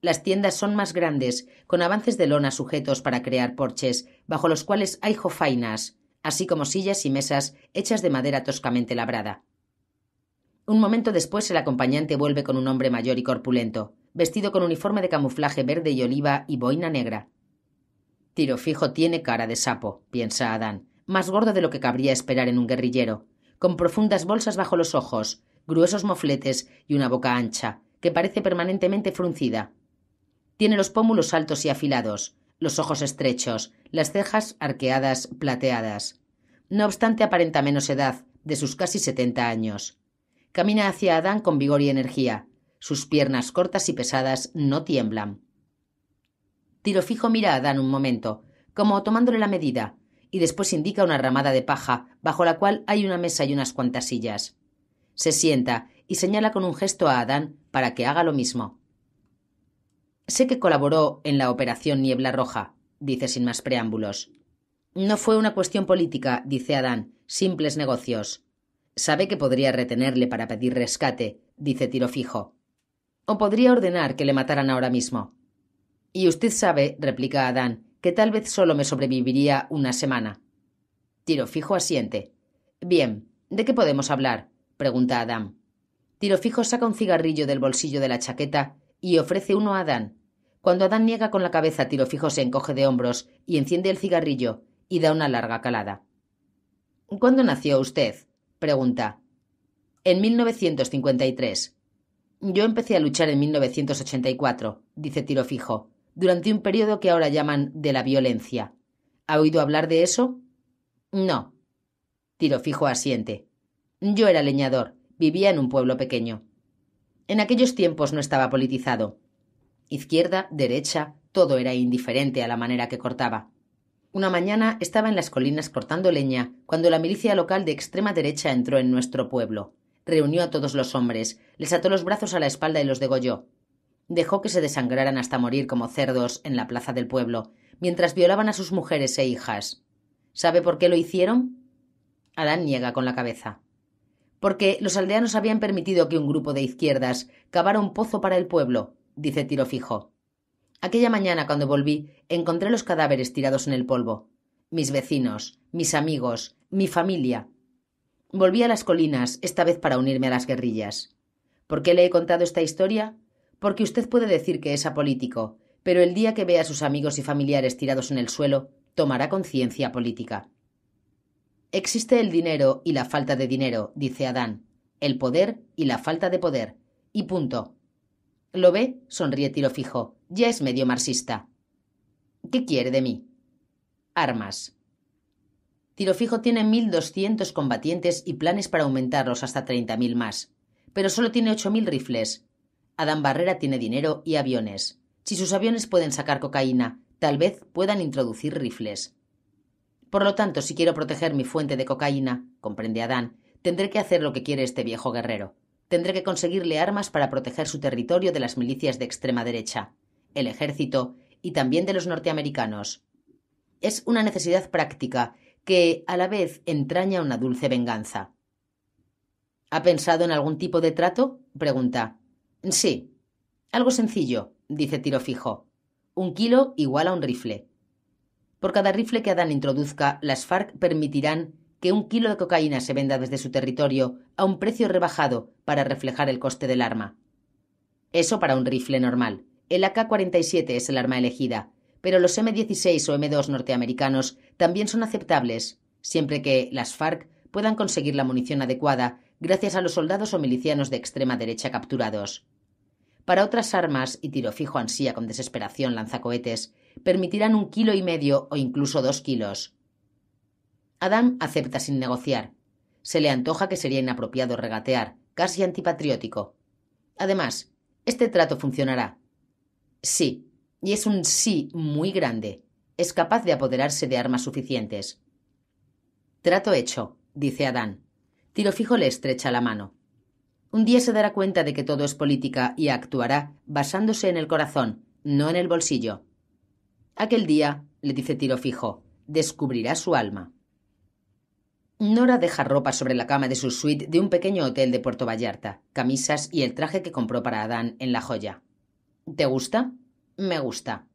Las tiendas son más grandes, con avances de lona sujetos para crear porches, bajo los cuales hay jofainas, así como sillas y mesas hechas de madera toscamente labrada. Un momento después el acompañante vuelve con un hombre mayor y corpulento, vestido con uniforme de camuflaje verde y oliva y boina negra. «Tiro fijo tiene cara de sapo, piensa Adán, más gordo de lo que cabría esperar en un guerrillero, con profundas bolsas bajo los ojos, gruesos mofletes y una boca ancha, que parece permanentemente fruncida. Tiene los pómulos altos y afilados, los ojos estrechos, las cejas arqueadas, plateadas. No obstante, aparenta menos edad, de sus casi setenta años. Camina hacia Adán con vigor y energía. Sus piernas cortas y pesadas no tiemblan. fijo mira a Adán un momento, como tomándole la medida, y después indica una ramada de paja, bajo la cual hay una mesa y unas cuantas sillas. Se sienta y señala con un gesto a Adán para que haga lo mismo. Sé que colaboró en la Operación Niebla Roja, dice sin más preámbulos. No fue una cuestión política, dice Adán, simples negocios. Sabe que podría retenerle para pedir rescate, dice Tirofijo. O podría ordenar que le mataran ahora mismo. Y usted sabe, replica Adán, que tal vez solo me sobreviviría una semana. Tirofijo asiente. Bien, ¿de qué podemos hablar? pregunta Adán. Tirofijo saca un cigarrillo del bolsillo de la chaqueta y ofrece uno a Adán. Cuando Adán niega con la cabeza, Tirofijo se encoge de hombros y enciende el cigarrillo y da una larga calada. ¿Cuándo nació usted? pregunta. En 1953. Yo empecé a luchar en 1984, dice Tirofijo, durante un periodo que ahora llaman de la violencia. ¿Ha oído hablar de eso? No. Tirofijo asiente. Yo era leñador, vivía en un pueblo pequeño. En aquellos tiempos no estaba politizado. Izquierda, derecha, todo era indiferente a la manera que cortaba. Una mañana estaba en las colinas cortando leña cuando la milicia local de extrema derecha entró en nuestro pueblo. Reunió a todos los hombres, les ató los brazos a la espalda y los degolló. Dejó que se desangraran hasta morir como cerdos en la plaza del pueblo, mientras violaban a sus mujeres e hijas. ¿Sabe por qué lo hicieron? Adán niega con la cabeza porque los aldeanos habían permitido que un grupo de izquierdas cavara un pozo para el pueblo, dice Tiro Fijo. Aquella mañana, cuando volví, encontré los cadáveres tirados en el polvo. Mis vecinos, mis amigos, mi familia. Volví a las colinas, esta vez para unirme a las guerrillas. ¿Por qué le he contado esta historia? Porque usted puede decir que es apolítico, pero el día que vea a sus amigos y familiares tirados en el suelo, tomará conciencia política. Existe el dinero y la falta de dinero, dice Adán, el poder y la falta de poder, y punto. Lo ve, sonríe Tirofijo. ya es medio marxista. ¿Qué quiere de mí? Armas. Tirofijo tiene 1.200 combatientes y planes para aumentarlos hasta 30.000 más, pero solo tiene 8.000 rifles. Adán Barrera tiene dinero y aviones. Si sus aviones pueden sacar cocaína, tal vez puedan introducir rifles. Por lo tanto, si quiero proteger mi fuente de cocaína, comprende Adán, tendré que hacer lo que quiere este viejo guerrero. Tendré que conseguirle armas para proteger su territorio de las milicias de extrema derecha, el ejército y también de los norteamericanos. Es una necesidad práctica que a la vez entraña una dulce venganza. ¿Ha pensado en algún tipo de trato? pregunta. Sí. Algo sencillo, dice Tiro Fijo. Un kilo igual a un rifle. Por cada rifle que Adán introduzca, las FARC permitirán que un kilo de cocaína se venda desde su territorio a un precio rebajado para reflejar el coste del arma. Eso para un rifle normal. El AK-47 es el arma elegida, pero los M16 o M2 norteamericanos también son aceptables, siempre que las FARC puedan conseguir la munición adecuada gracias a los soldados o milicianos de extrema derecha capturados. Para otras armas y tiro fijo ansía con desesperación lanzacohetes, permitirán un kilo y medio o incluso dos kilos. Adán acepta sin negociar. Se le antoja que sería inapropiado regatear, casi antipatriótico. Además, este trato funcionará. Sí, y es un sí muy grande. Es capaz de apoderarse de armas suficientes. Trato hecho, dice Adán. fijo le estrecha la mano. Un día se dará cuenta de que todo es política y actuará basándose en el corazón, no en el bolsillo. Aquel día, le dice Tiro Fijo, descubrirá su alma. Nora deja ropa sobre la cama de su suite de un pequeño hotel de Puerto Vallarta, camisas y el traje que compró para Adán en La Joya. ¿Te gusta? Me gusta.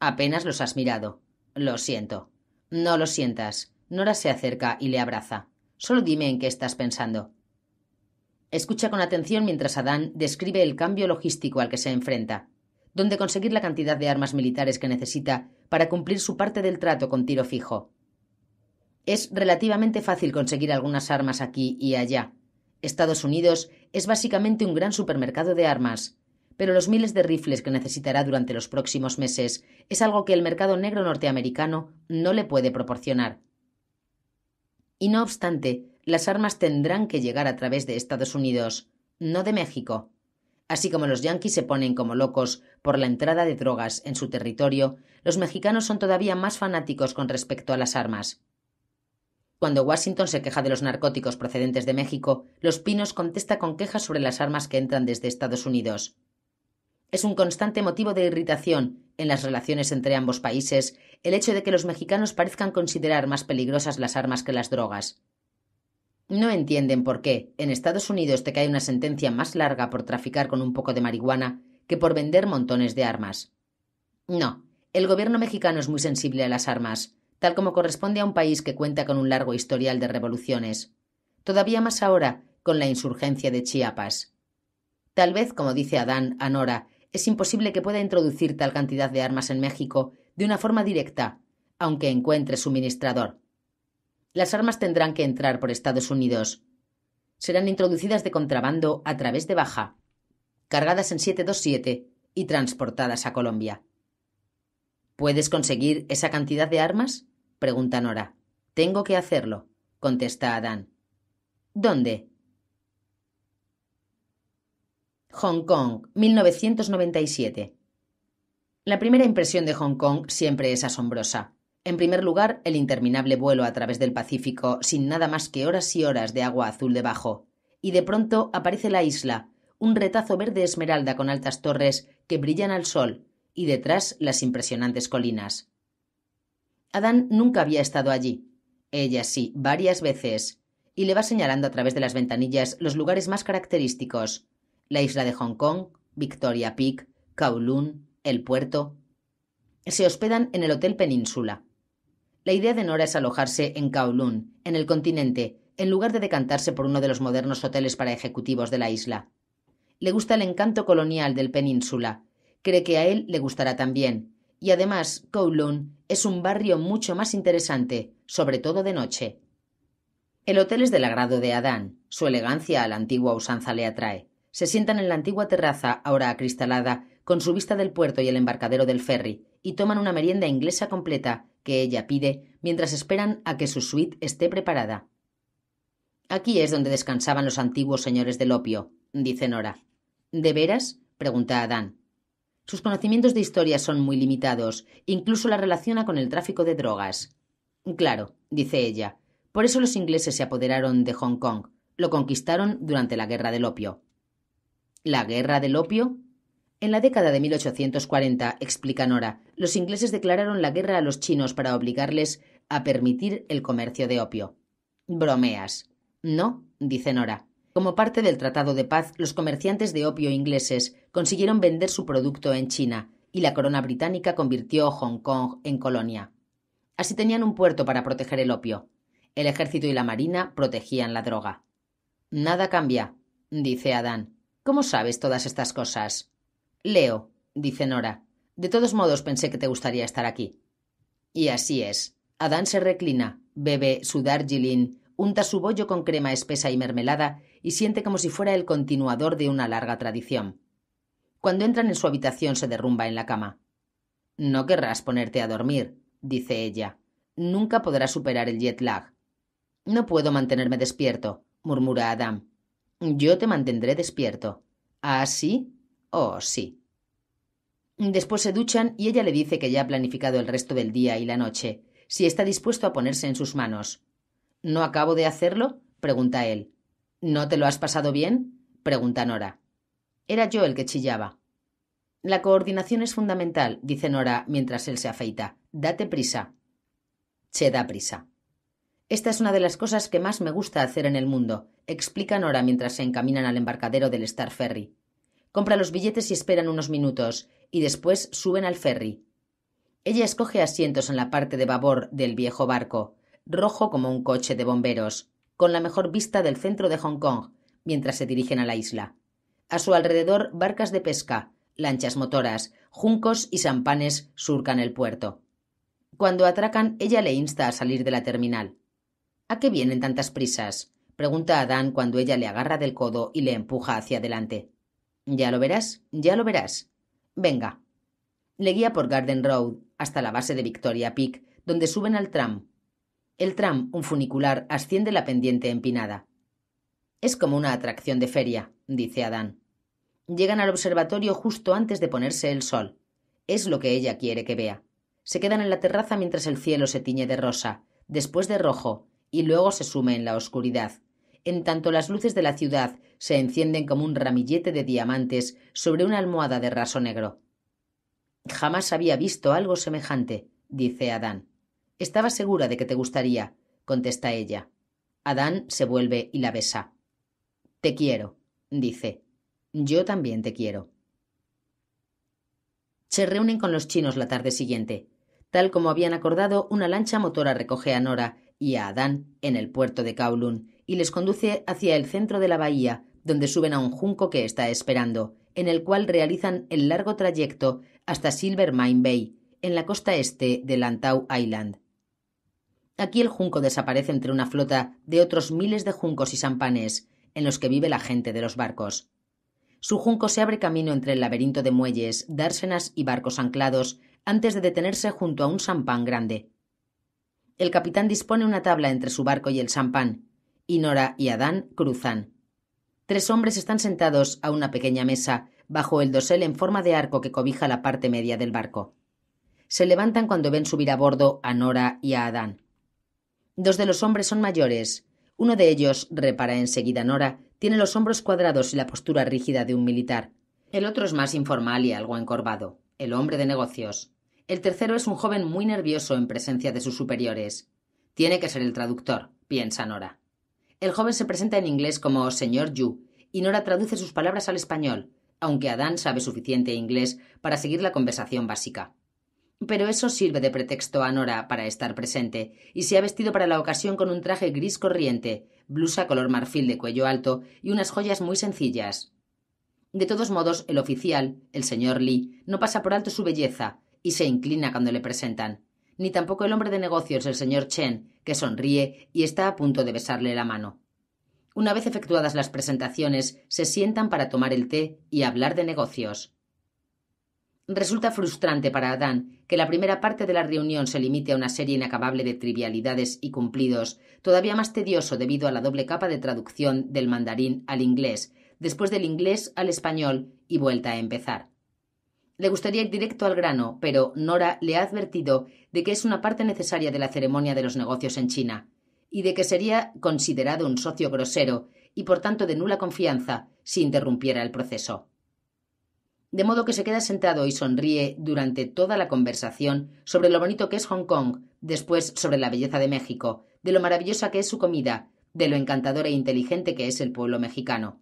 Apenas los has mirado. Lo siento. No lo sientas. Nora se acerca y le abraza. Solo dime en qué estás pensando. Escucha con atención mientras Adán describe el cambio logístico al que se enfrenta donde conseguir la cantidad de armas militares que necesita para cumplir su parte del trato con tiro fijo. Es relativamente fácil conseguir algunas armas aquí y allá. Estados Unidos es básicamente un gran supermercado de armas, pero los miles de rifles que necesitará durante los próximos meses es algo que el mercado negro norteamericano no le puede proporcionar. Y no obstante, las armas tendrán que llegar a través de Estados Unidos, no de México. Así como los yanquis se ponen como locos por la entrada de drogas en su territorio, los mexicanos son todavía más fanáticos con respecto a las armas. Cuando Washington se queja de los narcóticos procedentes de México, Los Pinos contesta con quejas sobre las armas que entran desde Estados Unidos. Es un constante motivo de irritación en las relaciones entre ambos países el hecho de que los mexicanos parezcan considerar más peligrosas las armas que las drogas. No entienden por qué en Estados Unidos te cae una sentencia más larga por traficar con un poco de marihuana que por vender montones de armas. No, el gobierno mexicano es muy sensible a las armas, tal como corresponde a un país que cuenta con un largo historial de revoluciones. Todavía más ahora, con la insurgencia de Chiapas. Tal vez, como dice Adán Anora, es imposible que pueda introducir tal cantidad de armas en México de una forma directa, aunque encuentre suministrador las armas tendrán que entrar por Estados Unidos. Serán introducidas de contrabando a través de Baja, cargadas en 727 y transportadas a Colombia. ¿Puedes conseguir esa cantidad de armas? pregunta Nora. Tengo que hacerlo, contesta Adán. ¿Dónde? Hong Kong, 1997. La primera impresión de Hong Kong siempre es asombrosa. En primer lugar, el interminable vuelo a través del Pacífico, sin nada más que horas y horas de agua azul debajo. Y de pronto aparece la isla, un retazo verde esmeralda con altas torres que brillan al sol, y detrás las impresionantes colinas. Adán nunca había estado allí. Ella sí, varias veces. Y le va señalando a través de las ventanillas los lugares más característicos. La isla de Hong Kong, Victoria Peak, Kowloon, el puerto. Se hospedan en el Hotel Península. La idea de Nora es alojarse en Kowloon, en el continente, en lugar de decantarse por uno de los modernos hoteles para ejecutivos de la isla. Le gusta el encanto colonial del península. Cree que a él le gustará también. Y además, Kowloon es un barrio mucho más interesante, sobre todo de noche. El hotel es del agrado de Adán. Su elegancia a la antigua usanza le atrae. Se sientan en la antigua terraza, ahora acristalada, con su vista del puerto y el embarcadero del ferry, y toman una merienda inglesa completa, que ella pide mientras esperan a que su suite esté preparada. Aquí es donde descansaban los antiguos señores del opio, dice Nora. ¿De veras? pregunta Adán. Sus conocimientos de historia son muy limitados, incluso la relaciona con el tráfico de drogas. Claro, dice ella. Por eso los ingleses se apoderaron de Hong Kong. Lo conquistaron durante la Guerra del Opio. ¿La Guerra del Opio? En la década de 1840, explica Nora, los ingleses declararon la guerra a los chinos para obligarles a permitir el comercio de opio. Bromeas. No, dice Nora. Como parte del Tratado de Paz, los comerciantes de opio ingleses consiguieron vender su producto en China, y la corona británica convirtió Hong Kong en colonia. Así tenían un puerto para proteger el opio. El ejército y la marina protegían la droga. Nada cambia, dice Adán. ¿Cómo sabes todas estas cosas? Leo, dice Nora. De todos modos pensé que te gustaría estar aquí. Y así es. Adán se reclina, bebe su Darjeeling, unta su bollo con crema espesa y mermelada y siente como si fuera el continuador de una larga tradición. Cuando entran en su habitación se derrumba en la cama. No querrás ponerte a dormir, dice ella. Nunca podrás superar el jet lag. No puedo mantenerme despierto, murmura Adam. Yo te mantendré despierto. ¿Ah, sí? Oh, sí. Después se duchan y ella le dice que ya ha planificado el resto del día y la noche, si está dispuesto a ponerse en sus manos. ¿No acabo de hacerlo? pregunta él. ¿No te lo has pasado bien? pregunta Nora. Era yo el que chillaba. La coordinación es fundamental, dice Nora mientras él se afeita. Date prisa. Se da prisa. Esta es una de las cosas que más me gusta hacer en el mundo, explica Nora mientras se encaminan al embarcadero del Star Ferry compra los billetes y esperan unos minutos, y después suben al ferry. Ella escoge asientos en la parte de babor del viejo barco, rojo como un coche de bomberos, con la mejor vista del centro de Hong Kong, mientras se dirigen a la isla. A su alrededor, barcas de pesca, lanchas motoras, juncos y sampanes surcan el puerto. Cuando atracan, ella le insta a salir de la terminal. ¿A qué vienen tantas prisas? pregunta Adán cuando ella le agarra del codo y le empuja hacia adelante. Ya lo verás, ya lo verás. Venga. Le guía por Garden Road hasta la base de Victoria Peak, donde suben al tram. El tram, un funicular, asciende la pendiente empinada. Es como una atracción de feria, dice Adán. Llegan al observatorio justo antes de ponerse el sol. Es lo que ella quiere que vea. Se quedan en la terraza mientras el cielo se tiñe de rosa, después de rojo, y luego se sume en la oscuridad, en tanto las luces de la ciudad se encienden como un ramillete de diamantes sobre una almohada de raso negro. Jamás había visto algo semejante, dice Adán. Estaba segura de que te gustaría, contesta ella. Adán se vuelve y la besa. Te quiero, dice. Yo también te quiero. Se reúnen con los chinos la tarde siguiente. Tal como habían acordado, una lancha motora recoge a Nora y a Adán en el puerto de Kowloon y les conduce hacia el centro de la bahía, donde suben a un junco que está esperando, en el cual realizan el largo trayecto hasta Silver Mine Bay, en la costa este de Lantau Island. Aquí el junco desaparece entre una flota de otros miles de juncos y sampanes, en los que vive la gente de los barcos. Su junco se abre camino entre el laberinto de muelles, dársenas y barcos anclados, antes de detenerse junto a un sampán grande. El capitán dispone una tabla entre su barco y el sampán, y Nora y Adán cruzan, Tres hombres están sentados a una pequeña mesa, bajo el dosel en forma de arco que cobija la parte media del barco. Se levantan cuando ven subir a bordo a Nora y a Adán. Dos de los hombres son mayores. Uno de ellos, repara enseguida Nora, tiene los hombros cuadrados y la postura rígida de un militar. El otro es más informal y algo encorvado, el hombre de negocios. El tercero es un joven muy nervioso en presencia de sus superiores. Tiene que ser el traductor, piensa Nora. El joven se presenta en inglés como señor Yu, y Nora traduce sus palabras al español, aunque Adán sabe suficiente inglés para seguir la conversación básica. Pero eso sirve de pretexto a Nora para estar presente, y se ha vestido para la ocasión con un traje gris corriente, blusa color marfil de cuello alto y unas joyas muy sencillas. De todos modos, el oficial, el señor Lee, no pasa por alto su belleza, y se inclina cuando le presentan ni tampoco el hombre de negocios, el señor Chen, que sonríe y está a punto de besarle la mano. Una vez efectuadas las presentaciones, se sientan para tomar el té y hablar de negocios. Resulta frustrante para Adán que la primera parte de la reunión se limite a una serie inacabable de trivialidades y cumplidos, todavía más tedioso debido a la doble capa de traducción del mandarín al inglés, después del inglés al español y vuelta a empezar. Le gustaría ir directo al grano, pero Nora le ha advertido de que es una parte necesaria de la ceremonia de los negocios en China, y de que sería considerado un socio grosero y por tanto de nula confianza si interrumpiera el proceso. De modo que se queda sentado y sonríe durante toda la conversación sobre lo bonito que es Hong Kong, después sobre la belleza de México, de lo maravillosa que es su comida, de lo encantador e inteligente que es el pueblo mexicano.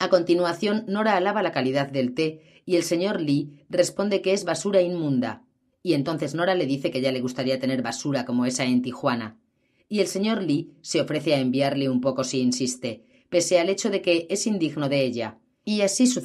A continuación, Nora alaba la calidad del té y el señor Lee responde que es basura inmunda. Y entonces Nora le dice que ya le gustaría tener basura como esa en Tijuana. Y el señor Lee se ofrece a enviarle un poco si insiste, pese al hecho de que es indigno de ella. Y así sucede.